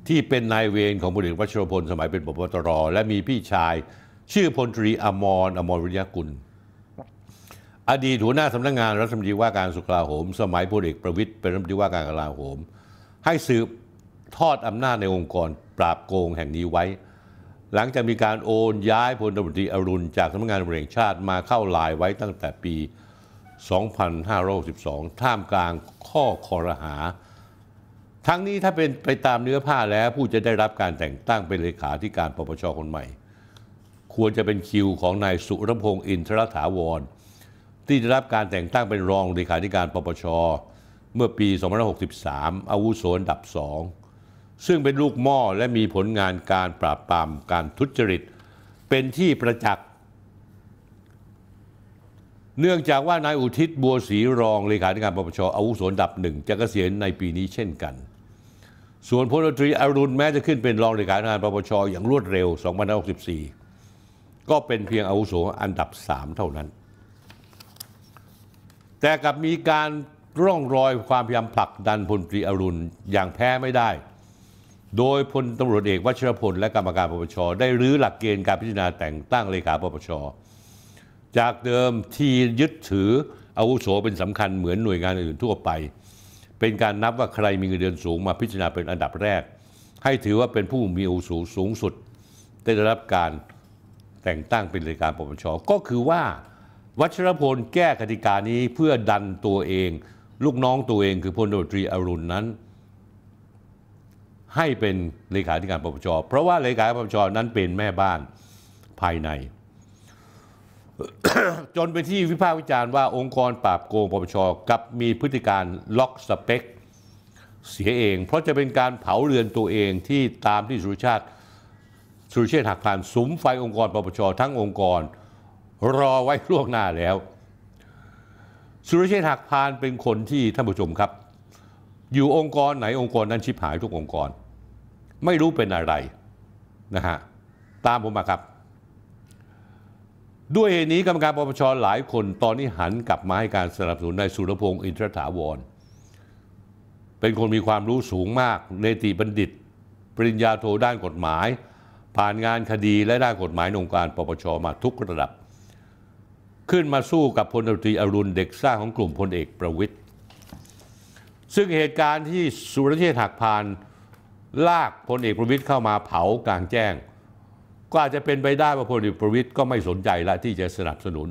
ที่เป็นนายเวรของพลเอกวัชรพลสมัยเป็นบพตรและมีพี่ชายชื่อพลตรีอมรอมรวิยากุล อดีตหัวหน้าสำนักงงานรัฐมนตรีว่าการสุขลาโหมสมัยพลเอกประวิตยเป็นรัฐมนตรีว่าการกลาโหม ให้สืบทอดอำนาจในองค์กรปราบโกงแห่งนี้ไว้ หลังจากมีการโอนย้ายพลตำรวจตรีอรุณ จากสำนักงานตำรวจแห่งชาติมาเข้าลายไว้ตั้งแต่ปี 2 5 1 2ท่ามกลางข้อคอรหา ทั้งนี้ถ้าเป็นไปตามเนื้อผ้าแล้วผู้จะได้รับการแต่งตั้งเป็นเลขาธิการปปชคนใหม่ ควรจะเป็นคิวของนายสุรพงศ์อินทรถาวร ที่ได้รับการแต่งตั้งเป็นรองเลขาธิการปปชเมื่อปี2563อาวุโสดับสองซึ่งเป็นลูกหม้อและมีผลงานการปราบปรามการทุจริตเป็นที่ประจักษ์ เนื่องจากว่านายอุทิศบัวศรีรองเลขาธิการปปชอาวุโสดับหนึ่งจะเกษียณในปีนี้เช่นกัน ส่วนพลตรีอรุณแม้จะขึ้นเป็นรองเลขาธิการปปชอย่างรวดเร็ว 2564 ก็เป็นเพียงอาวุโสอันดับ 3 เท่านั้น แต่กับมีการร่องรอยความพยายามผลักดันพลตรีอรุณอย่างแพ้ไม่ได้โดยพลตำรวจเอกวัชรพลและ กรรมการปปชได้รื้อหลักเกณฑ์การพิจารณาแต่งตั้งเลขาปปชจากเดิมที่ยึดถืออาวุโสเป็นสำคัญเหมือนหน่วยงานอื่นทั่วไป เป็นการนับว่าใครมีเงินเดือนสูงมาพิจารณาเป็นอันดับแรก ให้ถือว่าเป็นผู้มีอาวุโสสูงสุดได้รับการแต่งตั้งเป็นเลขาปปชก็คือว่าวัชรพลแก้กติกานี้เพื่อดันตัวเอง ลูกน้องตัวเอง คือพลตรีอรุณนั้นให้เป็นเลขาธิการปปช เพราะว่าเลขาธิการปปชนั้นเป็นแม่บ้านภายใน จนไปที่วิพากษ์วิจารณ์ว่าองค์กรปราบโกงปปชกับมีพฤติการล็อกสเปคเสียเอง เพราะจะเป็นการเผาเรือนตัวเองที่ตามที่สุรชาติสุรเชษฐ์หักพานสุมไฟองค์กรปปชทั้งองค์กรรอไว้ล่วงหน้าแล้ว สุรเชษฐ์หักพานเป็นคนที่ท่านผู้ชมครับ อยู่องค์กรไหนองค์กรนั้นชิบหายทุกองค์กรไม่รู้เป็นอะไร นะฮะ ตามผมมาครับ ด้วยเหตุนี้กรรมการปปชหลายคนตอนนี้หันกลับมาให้การสนับสนุนนายสุรพงศ์อินทรถาวร เป็นคนมีความรู้สูงมากเนติบัณฑิต ปริญญาโทด้านกฎหมาย ผ่านงานคดีและด้านกฎหมายองค์การปปชมาทุกระดับ ขึ้นมาสู้กับพลตรีอรุณเด็กสร้างของกลุ่มพลเอกประวิทย์ซึ่งเหตุการณ์ที่สุรเชษฐ์หักพานลากพลเอกประวิตยเข้ามาเผากลางแจ้งก็อาจจะเป็นไปได้ว่าพลเอกประวิตยก็ไม่สนใจละที่จะสนับสนุน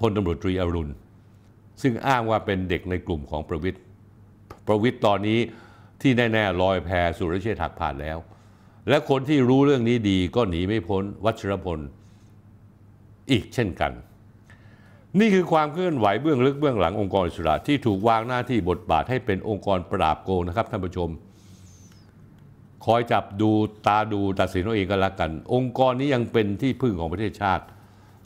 พลตำรวจตรี อรุณซึ่งอ้างว่าเป็นเด็กในกลุ่มของประวิตยประวิตยตอนนี้ที่แน่ๆลอยแพสุรเชษฐ์ถักผ่านแล้ว และคนที่รู้เรื่องนี้ดีก็หนีไม่พ้นวัชรพลอีกเช่นกัน นี่คือความเคลื่อนไหวเบื้องลึกเบื้องหลังองค์กรอิสระที่ถูกวางหน้าที่บทบาทให้เป็นองค์กรปราบโกงนะครับท่านผู้ชมคอยจับดูตาดูตัดสินเอาเองก็แล้วกัน องค์กรนี้ยังเป็นที่พึ่งของประเทศชาติ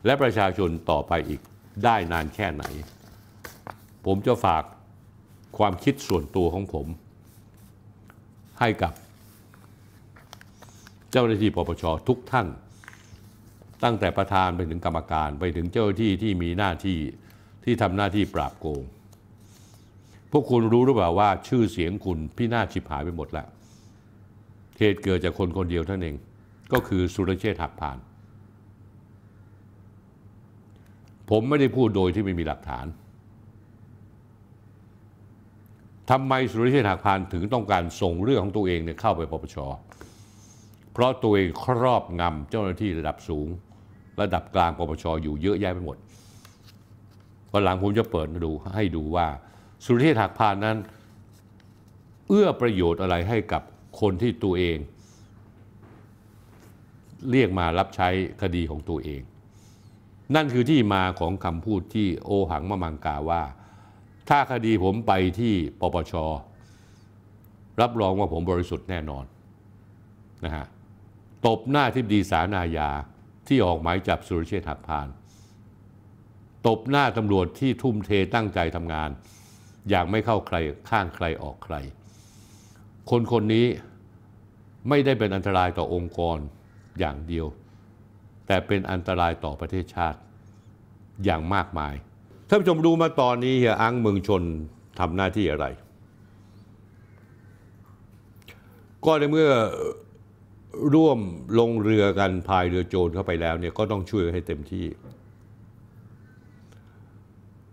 และประชาชนต่อไปอีกได้นานแค่ไหน ผมจะฝากความคิดส่วนตัวของผม ให้กับ เจ้าหน้าที่ปปชทุกท่านตั้งแต่ประธานไปถึงกรรมการไปถึงเจ้าหน้าที่ที่มีหน้าที่ที่ทำหน้าที่ปราบโกง พวกคุณรู้หรือเปล่าว่าชื่อเสียงคุณพี่หน้าชิบหายไปหมดแล้วเหตุเกิดจากคนคนเดียวท่านเองก็คือสุรเชษฐ์หักผ่าน ผมไม่ได้พูดโดยที่ไม่มีหลักฐานทำไมสุรเชษฐ์หักพานถึงต้องการส่งเรื่องของตัวเองเนี่ยเข้าไปปปชเพราะตัวเองครอบงำเจ้าหน้าที่ระดับสูง ระดับกลางปปชอยู่เยอะ แยะไปหมดวันหลังผมจะเปิดดูให้ดูว่าสุรเชษฐ์หักพานนั้นเอื้อประโยชน์อะไรให้กับคนที่ตัวเอง เรียกมารับใช้คดีของตัวเอง นั่นคือที่มาของคำพูดที่โอหังมะมังกาว่า ถ้าคดีผมไปที่ปปชรับรองว่าผมบริสุทธิ์แน่นอนนะฮะตบหน้าทิบดีสารนายา ที่ออกหมายจับสุรเชษฐ์หักพานตบหน้าตำรวจที่ทุ่มเทตั้งใจทำงาน อย่างไม่เข้าใครข้างใครออกใครคนคนนี้ไม่ได้เป็นอันตรายต่อองค์กรอย่างเดียว แต่เป็นอันตรายต่อประเทศชาติอย่างมากมายท่านผู้ชมดูมาตอนนี้เฮียอังเมืองชนทำหน้าที่อะไร ก็ในเมื่อร่วมลงเรือกันพายเรือโจรเข้าไปแล้วเนี่ยก็ต้องช่วยให้เต็มที่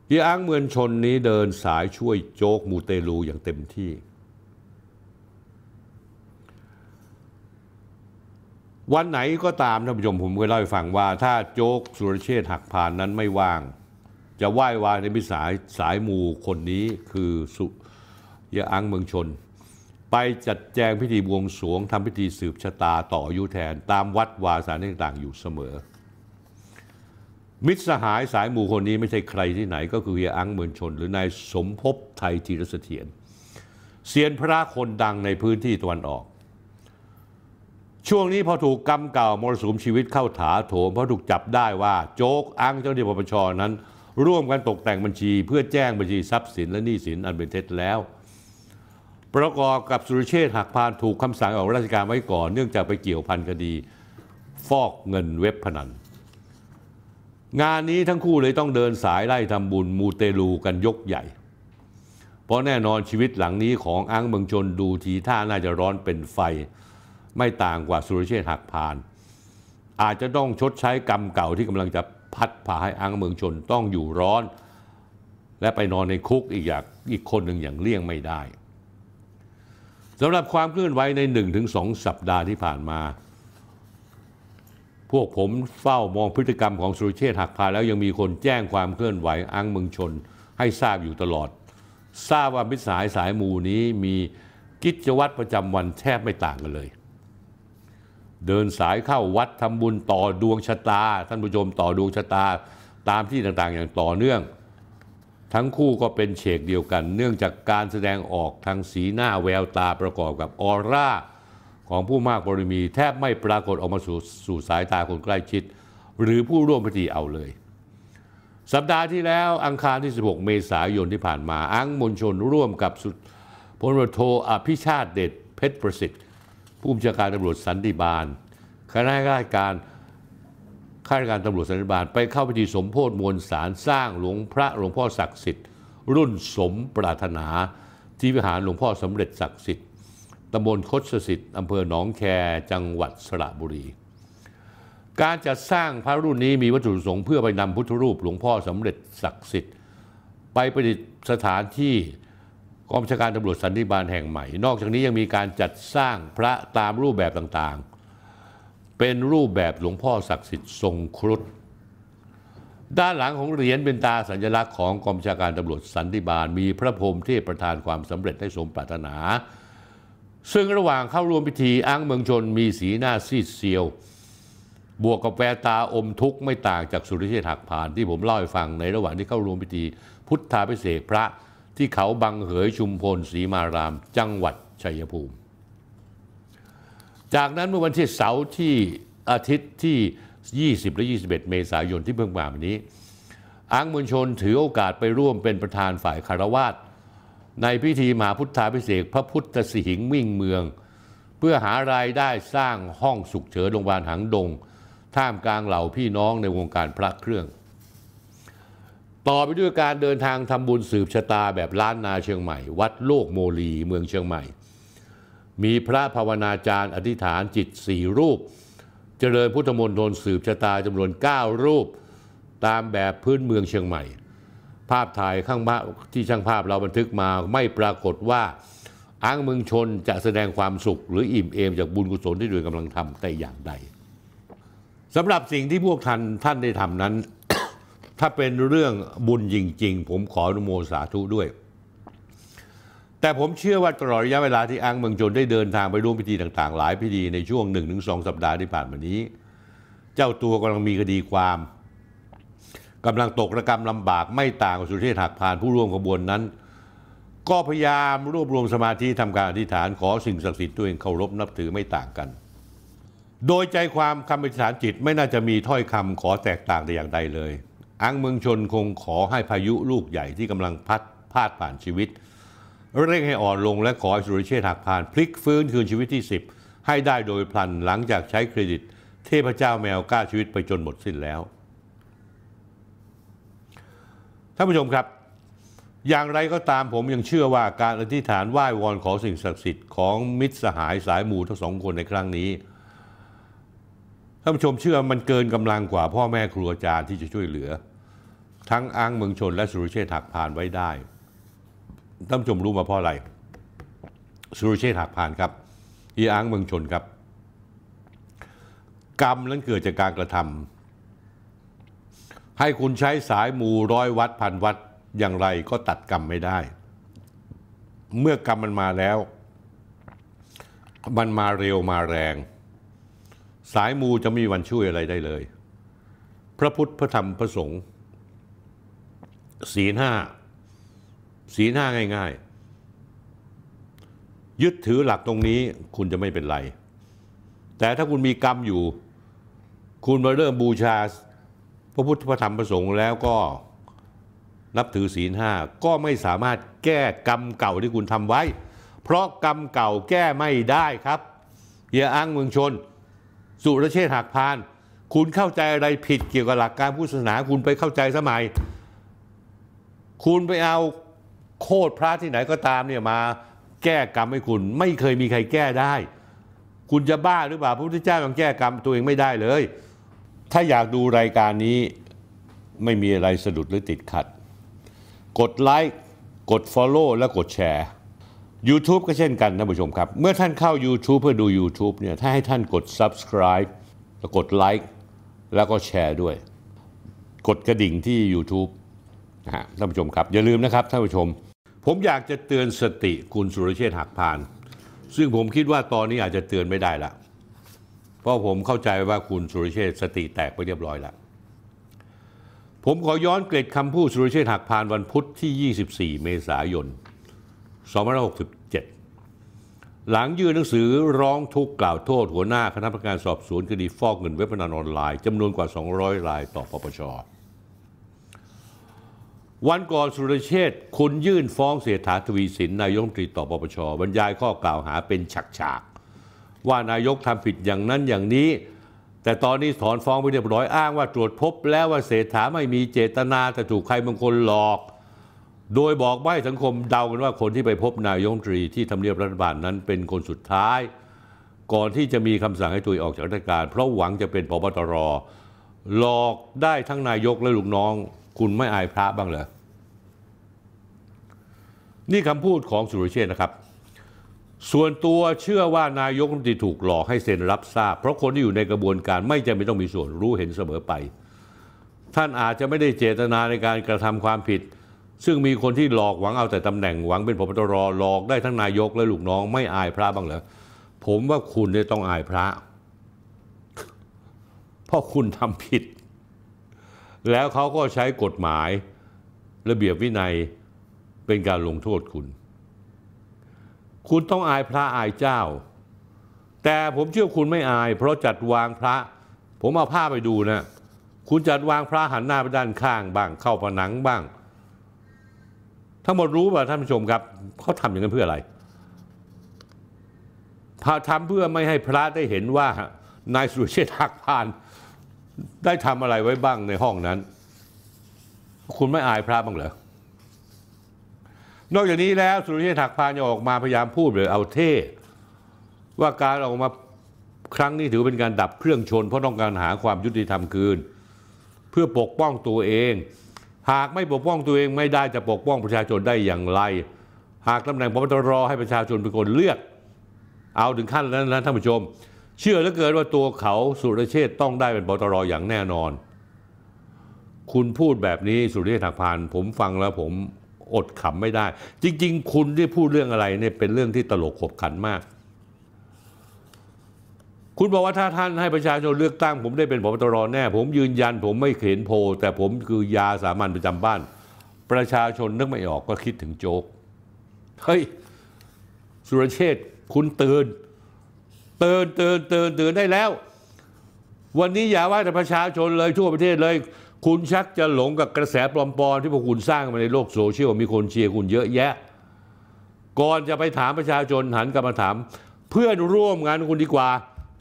เฮียอังเมืองชนนี้เดินสายช่วยโจกมูเตลูอย่างเต็มที่วันไหนก็ตามท่านผู้ชมผมเคยเล่าให้ฟังว่า ถ้าโจ๊กสุรเชษหักผ่านนั้นไม่ว่าง จะไหว้วานในพิสายสายมูคนนี้คือสุยะอังเมืองชน ไปจัดแจงพิธีบวงสวงทำพิธีสืบชะตาต่ออายุแทนตามวัดวาสารต่างๆอยู่เสมอ มิตรสหายสายมูคนนี้ไม่ใช่ใครที่ไหน ก็คือเฮียอังเมืองชนหรือนายสมภพไทยจีรเสถียรเซียนพระคนดังในพื้นที่ตะวันออกช่วงนี้พอถูกกรรมเก่ามรสุมชีวิตเข้าถาโถมเพราะถูกจับได้ว่าโจกอ้างเจ้าหน้าที่ปปชนั้น ร่วมกันตกแต่งบัญชี เพื่อแจ้งบัญชีทรัพย์สินและหนี้สินอันเป็นเท็จแล้ว ประกอบกับสุรเชษหักพานถูกคำสั่งออกราชการไว้ก่อนเนื่องจากไปเกี่ยวพันคดี ฟอกเงินเว็บพนันงานนี้ทั้งคู่เลยต้องเดินสายไล่ทำบุญมูเตลูกันยกใหญ่ เพราะแน่นอนชีวิตหลังนี้ของอ้างเังชนดูทีท่าน่าจะร้อนเป็นไฟไม่ต่างกว่าสุรเชษฐ์หักพาน อาจจะต้องชดใช้กรรมเก่าที่กำลังจะพัดผ่าให้อังเมืองชนต้องอยู่ร้อน และไปนอนในคุกอีกอย่างอีกคนหนึ่งอย่างเลี่ยงไม่ได้ สำหรับความเคลื่อนไหว ใน1-2สสัปดาห์ที่ผ่านมา พวกผมเฝ้ามองพฤติกรรมของสุรเชษฐ์หักพาน แล้วยังมีคนแจ้งความเคลื่อนไหวอังเมืองชนให้ทราบอยู่ตลอด ทราบว่ามิตรสายสายมูนี้มีกิจวัตรประจำวันแทบไม่ต่างกันเลยเดินสายเข้าวัดทำบุญต่อดวงชะตา ท่านผู้ชมต่อดวงชะตาตามที่ต่างๆอย่างต่อเนื่อง ทั้งคู่ก็เป็นเฉกเดียวกัน เนื่องจากการแสดงออกทางสีหน้าแววตาประกอบกับออร่า ของผู้มากบริมีแทบไม่ปรากฏออกมาสู่สู่สายตาคนใกล้ชิด หรือผู้ร่วมพิธีเอาเลย สัปดาห์ที่แล้วอังคารที่ 16 เมษายนที่ผ่านมาอังมนชนร่วมกับพลโทอภิชาติเดชเพชรประสิทธิผู้บัญชาการตำรวจสันติบาลคณะราชการข้าราชการตำรวจสันติบาล ไปเข้าพิธีสมโพธิมวลสารสร้างหลวงพระหลวงพ่อศักดิ์สิทธิ์ รุ่นสมปรารถนาที่วิหารหลวงพ่อสาเร็จศักดิ์สิทธิ์ตำบลคดสิทธิ์อำเภอหนองแคจังหวัดสระบุรี การจัดสร้างพระรุ่นนี้มีวัตถุประสงค์เพื่อไปนำพุทธรูปหลวงพ่อสำเร็จศักดิ์สิทธิ์ไปประดิษฐานที่กองบัญชาการตำรวจสันติบาลแห่งใหม่ นอกจากนี้ยังมีการจัดสร้างพระตามรูปแบบต่างๆ เป็นรูปแบบหลวงพ่อศักดิ์สิทธิ์ทรงครุฑ ด้านหลังของเหรียญเป็นตาสัญลักษณ์ของกองบัญชาการตำรวจสันติบาล มีพระพรหมเทพประทานความสำเร็จให้สมปรารถนา ซึ่งระหว่างเข้าร่วมพิธีอ้างเมืองชนมีสีหน้าซีดเซียว บวกกับแววตาอมทุกข์ไม่ต่างจากสุริเชษฐ์หักผ่าน ที่ผมเล่าให้ฟังในระหว่างที่เข้าร่วมพิธี พุทธาพิเศษพระที่เขาบังเหยชุมพลศรีมาราม จังหวัดชัยภูมิ จากนั้นเมื่อวันที่เสาร์ที่อาทิตย์ที่ 20 และ 21 เมษายนที่เพิ่งมาวันนี้ อังมวลชนถือโอกาสไปร่วมเป็นประธานฝ่ายคารวาสในพิธีมหาพุทธาพิเศษพระพุทธสิหิงมิ่งเมือง เพื่อหารายได้สร้างห้องสุขเฉินโรงพยาบาลหางดงท่ามกลางเหล่าพี่น้องในวงการพระเครื่องต่อไปด้วยการเดินทางทำบุญสืบชะตาแบบล้านนาเชียงใหม่ วัดโลกโมลีเมืองเชียงใหม่ มีพระภาวนาจารย์อธิษฐานจิตสี่รูป เจริญพุทธมนตรสืบชะตาจำนวน 9 รูปตามแบบพื้นเมืองเชียงใหม่ ภาพถ่ายข้างาที่ช่างภาพเราบันทึกมาไม่ปรากฏว่าอ้างเมืองชนจะแสดงความสุข หรืออิ่มเอมจากบุญกุศลที่ด้วยองกำลังทำแต่อย่างใดสำหรับสิ่งที่พวกท่านท่านได้ทำนั้นถ้าเป็นเรื่องบุญจริงๆ ผมขออนุโมสาธุด้วย แต่ผมเชื่อว่าตลอดระยะเวลาที่อังเมืองจนได้เดินทางไปร่วมพิธีต่างๆ หลายพิธี ในช่วง1งสสัปดาห์ที่ผ่านมานี้ เจ้าตัวกำลังมีคดีความกำลังตกระกรรมลำบากไม่ต่างกับสุเทพหักพานผู้ร่วมขบวนนั้น ก็พยายามรวบรวมสมาธิทำการอธิษฐานขอสิ่งศักดิ์สิทธิ์ตัวเองเคารพนับถือไม่ต่างกัน โดยใจความคำอธิษฐานจิตไม่น่าจะมีถ้อยคำขอแตกต่างแต่อย่างใดเลยอังเมืองชนคงขอให้พายุลูกใหญ่ที่กำลังพัดพาดผ่านชีวิต เร่งให้อ่อนลงและขอให้สุริเชษฐ์หักพานพลิกฟื้นคืนชีวิตที่10ให้ได้โดยพลันหลังจากใช้เครดิต เทพเจ้าแมวกล้าชีวิตไปจนหมดสิ้นแล้ว ท่านผู้ชมครับ อย่างไรก็ตามผมยังเชื่อว่าการอธิษฐานไหว้วอนขอสิ่งศักดิ์สิทธิ์ของมิตรสหายสายหมู่ทั้งสองคนในครั้งนี้ท่านผู้ชมเชื่อมันเกินกำลังกว่าพ่อแม่ครูอาจารย์ที่จะช่วยเหลือ ทั้งอ้างเมืองชนและสุรเชษฐ์หักผ่านไว้ได้ท่านผู้ชมรู้มาเพราะอะไร สุรเชษฐ์หักผ่านครับอีอ้างเมืองชนครับกรรมนั้นเกิดจากการกระทำ ให้คุณใช้สายมูร้อยวัดพันวัดอย่างไรก็ตัดกรรมไม่ได้ เมื่อกรรมมันมาแล้ว มันมาเร็วมาแรงสายมูจะมีวันช่วยอะไรได้เลย พระพุทธพระธรรมพระสงฆ์ศีห้าศีห้าง่าย ๆ ยึดถือหลักตรงนี้คุณจะไม่เป็นไร แต่ถ้าคุณมีกรรมอยู่ คุณมาเริ่มบูชา พระพุทธพระธรรมพระสงฆ์แล้วก็นับถือศีลห้าก็ไม่สามารถแก้กรรมเก่าที่คุณทำไว้ เพราะกรรมเก่าแก้ไม่ได้ครับอย่าอ้างเมืองชนสุรเชษฐ์หักพาน คุณเข้าใจอะไรผิดเกี่ยวกับหลักการพุทธศาสนาคุณไปเข้าใจสมัย คุณไปเอาโคตรพระที่ไหนก็ตามเนี่ยมาแก้กรรมให้คุณ ไม่เคยมีใครแก้ได้ คุณจะบ้าหรือเปล่าพระพุทธเจ้ายังแก้กรรมตัวเองไม่ได้เลย ถ้าอยากดูรายการนี้ไม่มีอะไรสะดุดหรือติดขัด กดไลค์ กด Follow และกดแชร์ YouTube ก็เช่นกัน ท่านผู้ชมครับ เมื่อท่านเข้า YouTube เพื่อดู YouTube เนี่ยถ้าให้ท่านกด subscribe แล้วกดไลค์แล้วก็แชร์ด้วย กดกระดิ่งที่ YouTube นะฮะท่านผู้ชมครับ อย่าลืมนะครับ ท่านผู้ชม ผมอยากจะเตือนสติคุณสุรเชษฐ์หักพาน ซึ่งผมคิดว่าตอนนี้อาจจะเตือนไม่ได้ละ เพราะผมเข้าใจว่าคุณสุรเชษฐ์สติแตกไปเรียบร้อยละ ผมขอย้อนเกร็ดคำพูดสุรเชษฐ์หักพานวันพุทธที่ 24 เมษายน2567 หลังยื่นหนังสือร้องทุกข์กล่าวโทษหัวหน้าคณะกรรมการสอบสวนคดีฟอกเงินเว็บพนันออนไลน์จำนวนกว่า 200รายต่อปปช วันก่อนสุรเชษคุณยื่นฟ้องเสถาทวีสิน นายกตรีต่อปปชบรรยายข้อกล่าวหาเป็นฉากๆว่านายกทำผิดอย่างนั้นอย่างนี้ แต่ตอนนี้ถอนฟ้องไปเรียบร้อยอ้างว่าตรวจพบแล้วว่าเสถาไม่มีเจตนาแต่ถูกใครบางคนหลอกโดยบอกใบ้สังคมเดากันว่าคนที่ไปพบนายงตรีที่ทำเนียบรัฐบาลนั้นเป็นคนสุดท้าย ก่อนที่จะมีคำสั่งให้ตุยออกจากราชการ เพราะหวังจะเป็นพบตรหลอกได้ทั้งนายกและลูกน้อง คุณไม่อายพระบ้างเหรอนี่คำพูดของสุรเชษนะครับ ส่วนตัวเชื่อว่านายกรัฐมนตรีถูกหลอกให้เซ็นรับทราบเพราะคนที่อยู่ในกระบวนการไม่จำเป็นต้องมีส่วนรู้เห็นเสมอไป ท่านอาจจะไม่ได้เจตนาในการกระทำความผิดซึ่งมีคนที่หลอกหวังเอาแต่ตำแหน่งหวังเป็นพบตรหลอกได้ทั้งนายกและลูกน้องไม่อายพระบ้างเหรอผมว่าคุณเนี่ยต้องอายพระเพราะคุณทำผิด แล้วเขาก็ใช้กฎหมายระเบียบวินัยเป็นการลงโทษคุณ คุณต้องอายพระอายเจ้า แต่ผมเชื่อคุณไม่อาย เพราะจัดวางพระ ผมเอาผ้าไปดูนะ คุณจัดวางพระหันหน้าไปด้านข้างบ้างเข้าผนังบ้างทั้งหมดรู้ป่ะท่านผู้ชมครับเขาทำอย่างนั้นเพื่ออะไรพาทำเพื่อไม่ให้พระได้เห็นว่านายสุรเชษฐ์หักพานได้ทำอะไรไว้บ้างในห้องนั้น คุณไม่อายพระบ้างเหรอนอกจากนี้แล้วสุรเชษฐ์หักพานยังออกมาพยายามพูดหรือเอาเท่ว่าการออกมาครั้งนี้ถือเป็นการดับเครื่องชน เพราะต้องการหาความยุติธรรมคืน เพื่อปกป้องตัวเองหากไม่ปกป้องตัวเองไม่ได้จะปกป้องประชาชนได้อย่างไร หากตำแหน่งพบตรให้ประชาชนเป็นคนเลือก เอาถึงขั้นนั้นนะท่านผู้ชม เชื่อและเกิดว่าตัวเขาสุรเชษต้องได้เป็นพบตรอย่างแน่นอน คุณพูดแบบนี้สุรเชษถากพาน ผมฟังแล้วผมอดขำไม่ได้ จริง ๆ คุณที่พูดเรื่องอะไรเนี่ยเป็นเรื่องที่ตลกขบขันมากคุณบอกว่าถ้าท่านให้ประชาชนเลือกตั้ง ผมได้เป็นผบตรแน่ ผมยืนยัน ผมไม่เข็นโพ แต่ผมคือยาสามัญประจำบ้าน ประชาชนนึกไม่ออกก็คิดถึงโจ๊กเฮ้ยสุรเชษคุณตื่นเตือนเตือนเตือนเตือนได้แล้ว วันนี้อย่าว่าแต่ประชาชนเลยทั่วประเทศเลย คุณชักจะหลงกับกระแสปลอมๆที่พวกคุณสร้างมาในโลกโซเชียลมีคนเชียร์คุณเยอะแยะก่อนจะไปถามประชาชนหันกลับมาถาม เพื่อนร่วมงานคุณดีกว่า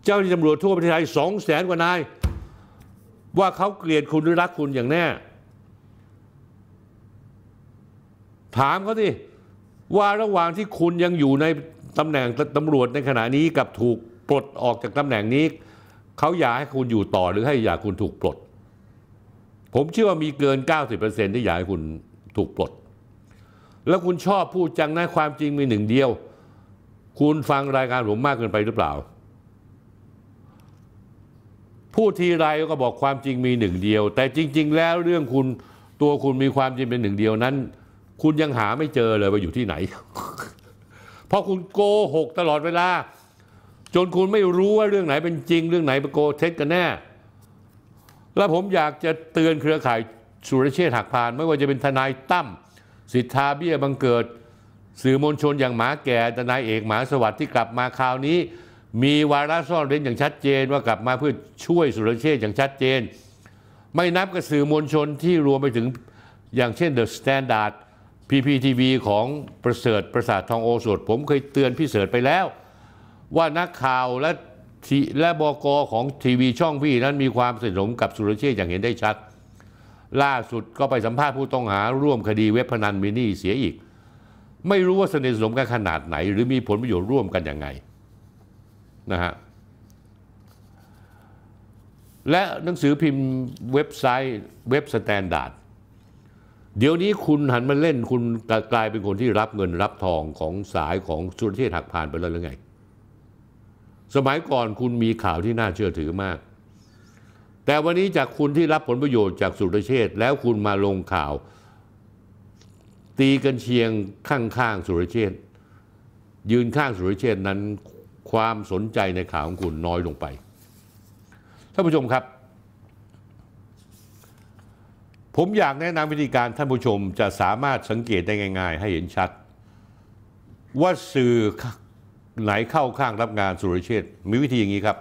เจ้าหน้าที่ตำรวจทั่วประเทศไทยสองแสนกว่านายว่าเขาเกลียดคุณหรือรักคุณอย่างแน่ ถามเขาสิว่าระหว่างที่คุณยังอยู่ในตำแหน่งตำรวจในขณะนี้กับถูกปลดออกจากตำแหน่งนี้เขาอยากให้คุณอยู่ต่อหรือให้อยากคุณถูกปลดผมเชื่อว่ามีเกิน 90%ที่อยากให้คุณถูกปลดแล้วคุณชอบพูดจังนะความจริงมีหนึ่งเดียว คุณฟังรายการผมมากเกินไปหรือเปล่าพูดทีไรก็บอกความจริงมีหนึ่งเดียว แต่จริงๆ แล้วเรื่องคุณตัวคุณมีความจริงเป็นหนึ่งเดียวนั้น คุณยังหาไม่เจอเลยว่าอยู่ที่ไหน เพราะคุณโกหกตลอดเวลา จนคุณไม่รู้ว่าเรื่องไหนเป็นจริง เรื่องไหนเป็นโกเท็จกันแน่ และผมอยากจะเตือนเครือข่ายสุรเชษฐ์หักพานไม่ว่าจะเป็นทนายตั้มสิทธาเบี้ยบังเกิด สื่อมวลชนอย่างหมาแก่ทนายเอกหมาสวัสดิ์ที่กลับมาคราวนี้มีวาระซ่อนเร้นอย่างชัดเจนว่ากลับมาเพื่อช่วยสุรเชษอย่างชัดเจน ไม่นับกับสื่อมวลชนที่รวมไปถึงอย่างเช่นเดอะสแตนดาร์ดพีพีทีวีของประเสริฐประสาททองโอสถผมเคยเตือนพี่เสริฐไปแล้ว ว่านักข่าวและและบกของทีวีช่องพี่นั้นมีความสนิทสนมกับสุรเชษอย่างเห็นได้ชัด ล่าสุดก็ไปสัมภาษณ์ผู้ต้องหาร่วมคดีเว็บพนันมินี่เสียอีก ไม่รู้ว่าสนิทสนมกันขนาดไหน หรือมีผลประโยชน์ร่วมกันยังไงนะฮะและหนังสือพิมพ์เว็บไซต์เว็บสแตนดาร์ดเดี๋ยวนี้คุณหันมาเล่นคุณกลายเป็นคนที่รับเงินรับทองของสายของสุรเทศหักผ่านไปแล้วหรือไง สมัยก่อนคุณมีข่าวที่น่าเชื่อถือมาก แต่วันนี้จากคุณที่รับผลประโยชน์จากสุรเชษแล้วคุณมาลงข่าว ตีกันเชียงข้างๆสุรเชษยืนข้างสุรเชษนั้นความสนใจในข่าวของคุณน้อยลงไป ท่านผู้ชมครับ ผมอยากแนะนำวิธีการท่านผู้ชม จะสามารถสังเกตได้ง่าย ๆ ให้เห็นชัด ว่าสื่อไหน เข้าข้างรับงานสุรเชษมีวิธีอย่างนี้ครับ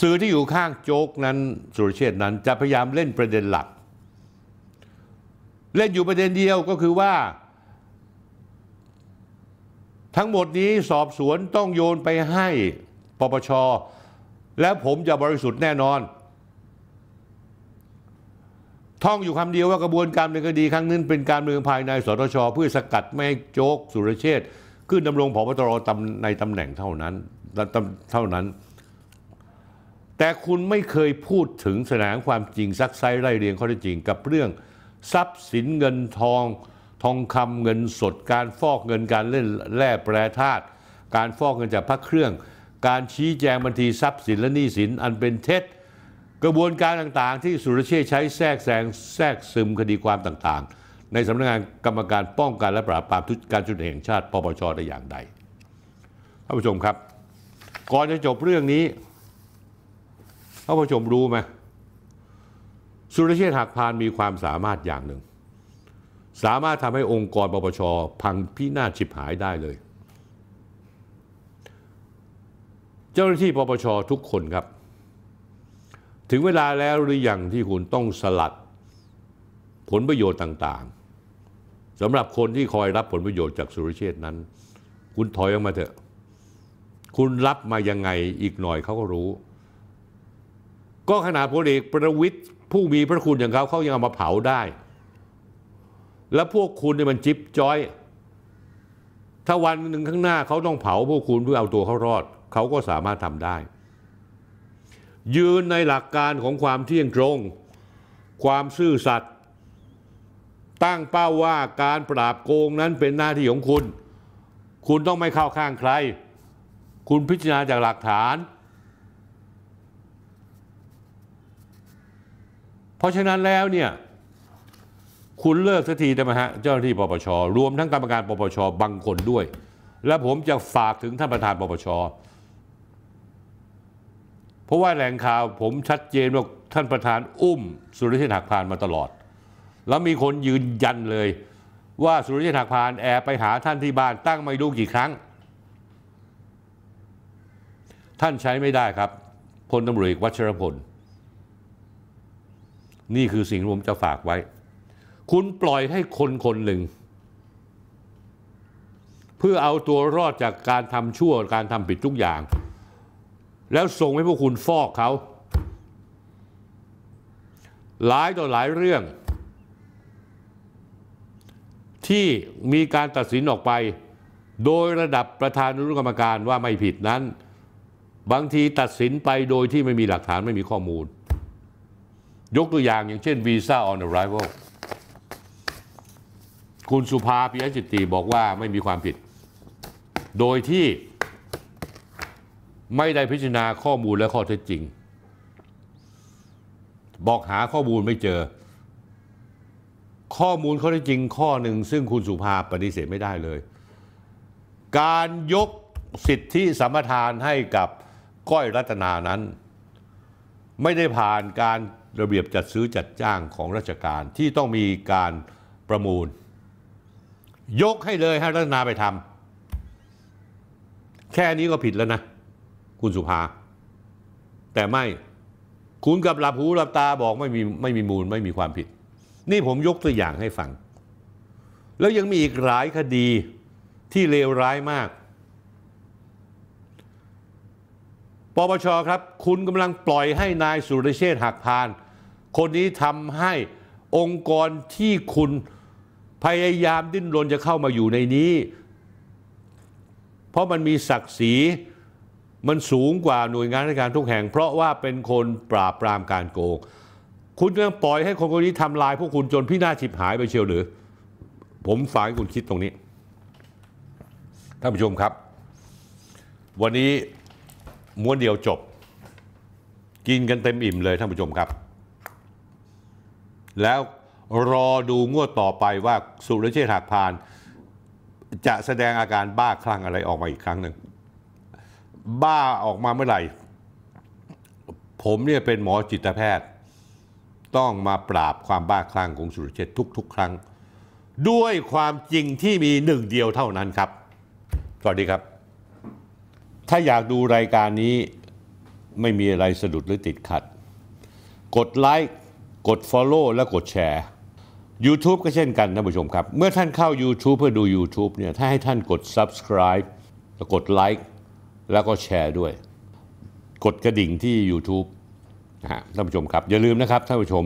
สื่อที่อยู่ข้างโจ๊กนั้นสุรเชษนั้นจะพยายามเล่นประเด็นหลัก เล่นอยู่ประเด็นเดียวก็คือว่าทั้งหมดนี้สอบสวนต้องโยนไปให้ปปช และผมจะบริสุทธิ์แน่นอน ท่องอยู่คำเดียวว่ากระบวนการเป็นคดีครั้งนั้นเป็นการเมืองภายในสตช เพื่อสกัดไม่ให้โจกสุรเชษขึ้นดำรงผบตรในตำแหน่งเท่านั้นเท่านั้น แต่คุณไม่เคยพูดถึงแสดงความจริงซักไซไล่เรียงข้อเท็จจริงกับเรื่อง ทรัพย์สินเงินทองทองคำเงินสดการฟอกเงินการเล่นแร่แปรธาตุการฟอกเงินจากพระเครื่อง การชี้แจงบัญชีทรัพย์สินและหนี้สินอันเป็นเท็จกระบวนการต่างๆ ที่สุรเชษใช้แทรกแซงแทรกซึมคดีความต่างๆ ในสำนักงานกรรมการป้องกันและปราบปรามการทุจริตแห่งชาติปปชได้อย่างใดท่านผู้ชมครับ ก่อนจะจบเรื่องนี้ท่านผู้ชมรู้ไหมสุรเชษฐ์หักพานมีความสามารถอย่างหนึ่งสามารถทำให้องค์กรปปชพังพินาศฉิบหายได้เลย เจ้าหน้าที่ปปชทุกคนครับ ถึงเวลาแล้วหรืออยังที่คุณต้องสลัดผลประโยชน์ต่าง ๆสำหรับคนที่คอยรับผลประโยชน์จากสุรเชษนั้น คุณถอยออกมาเถอะ คุณรับมายังไงอีกหน่อยเขาก็รู้ ก็ขนาดพลเอกประวิทย์ผู้มีพระคุณอย่างเขาเขายังเอามาเผาได้แล้วพวกคุณเนี่ยมันจิ๊บจอย ถ้าวันหนึ่งข้างหน้าเขาต้องเผาพวกคุณเพื่อเอาตัวเขารอด เขาก็สามารถทำได้ ยืนในหลักการของความเที่ยงตรง ความซื่อสัตย์ ตั้งเป้าว่าการปราบโกงนั้นเป็นหน้าที่ของคุณ คุณต้องไม่เข้าข้างใคร คุณพิจารณาจากหลักฐาน เพราะฉะนั้นแล้วเนี่ยคุณเลิกสักทีได้ไหมฮะเจ้าหน้าที่ปปชรวมทั้งกรรมการปปชบางคนด้วย และผมจะฝากถึงท่านประธานปปชเพราะว่าแหล่งข่าวผมชัดเจนว่าท่านประธานอุ้ม สุริยหักพานมาตลอด แล้วมีคนยืนยันเลย ว่าสุริยหักพานแอบไปหาท่านที่บ้านตั้งไม่รู้กี่ครั้ง ท่านใช้ไม่ได้ครับพลตำรวจวัชรพล นี่คือสิ่งรวผมจะฝากไว้คุณปล่อยให้คนคนหนึ่ง เพื่อเอาตัวรอดจากการทำชั่วการทำผิดทุกอย่าง แล้วส่งให้พวกคุณฟอกเขา หลายต่อหลายเรื่อง ที่มีการตัดสินออกไป โดยระดับประธานอนุกรรมการว่าไม่ผิดนั้น บางทีตัดสินไปโดยที่ไม่มีหลักฐานไม่มีข้อมูล ยกตัวอย่าง อย่างเช่นวีซ่าออนไ r i v a l คุณสุภาพิยจิตติบอกว่าไม่มีความผิด โดยที่ไม่ได้พิจารณาข้อมูลและข้อเท็จจริง บอกหาข้อมูลไม่เจอ ข้อมูลข้อเท็จจริงข้อหนึ่ง ซึ่งคุณสุภาปฏิเสธไม่ได้เลย การยกสิทธิสัมปทานให้กับก้อยรัตนานั้น ไม่ได้ผ่านการระเบียบจัดซื้อจัดจ้างของราชการที่ต้องมีการประมูลยกให้เลยให้รัตนาไปทำแค่นี้ก็ผิดแล้วนะ คุณสุภา แต่ไม่ คุณกับหลับหูหลับตาบอกไม่มีไม่มีมูล ไม่มีความผิด นี่ผมยกตัวอย่างให้ฟัง แล้วยังมีอีกหลายคดีที่เลวร้ายมากปปชครับ คุณกำลังปล่อยให้นายสุรเชษฐ์หักพาน คนนี้ทำให้องค์กรที่คุณพยายามดิ้นรนจะเข้ามาอยู่ในนี้ เพราะมันมีศักดิ์ศรีมันสูงกว่าหน่วยงานราชการทุกแห่ง เพราะว่าเป็นคนปราบปรามการโกง คุณกำลังปล่อยให้คนคนนี้ทำลายพวกคุณจนพี่นาฉิบหายไปเชียวหรือ ผมฝากให้คุณคิดตรงนี้ ท่านผู้ชมครับ วันนี้ม้วนเดียวจบ กินกันเต็มอิ่มเลยท่านผู้ชมครับ แล้วรอดูงวดต่อไปว่าสุรเชษฐ์หักพาน จะแสดงอาการบ้าคลั่งอะไรออกมาอีกครั้งหนึ่ง บ้าออกมาเมื่อไหร่ ผมเนี่ยเป็นหมอจิตแพทย์ ต้องมาปราบความบ้าคลั่งของสุรเชษฐ์ทุกๆ ครั้ง ด้วยความจริงที่มีหนึ่งเดียวเท่านั้นครับ สวัสดีครับ ถ้าอยากดูรายการนี้ไม่มีอะไรสะดุดหรือติดขัด กดไลค์กด Follow และกดแชร์ YouTube ก็เช่นกันท่านผู้ชมครับ เมื่อท่านเข้า YouTube เพื่อดู YouTube เนี่ยถ้าให้ท่านกด subscribe แล้วกดไลค์แล้วก็แชร์ด้วย กดกระดิ่งที่ YouTube นะฮะท่านผู้ชมครับ อย่าลืมนะครับท่านผู้ชม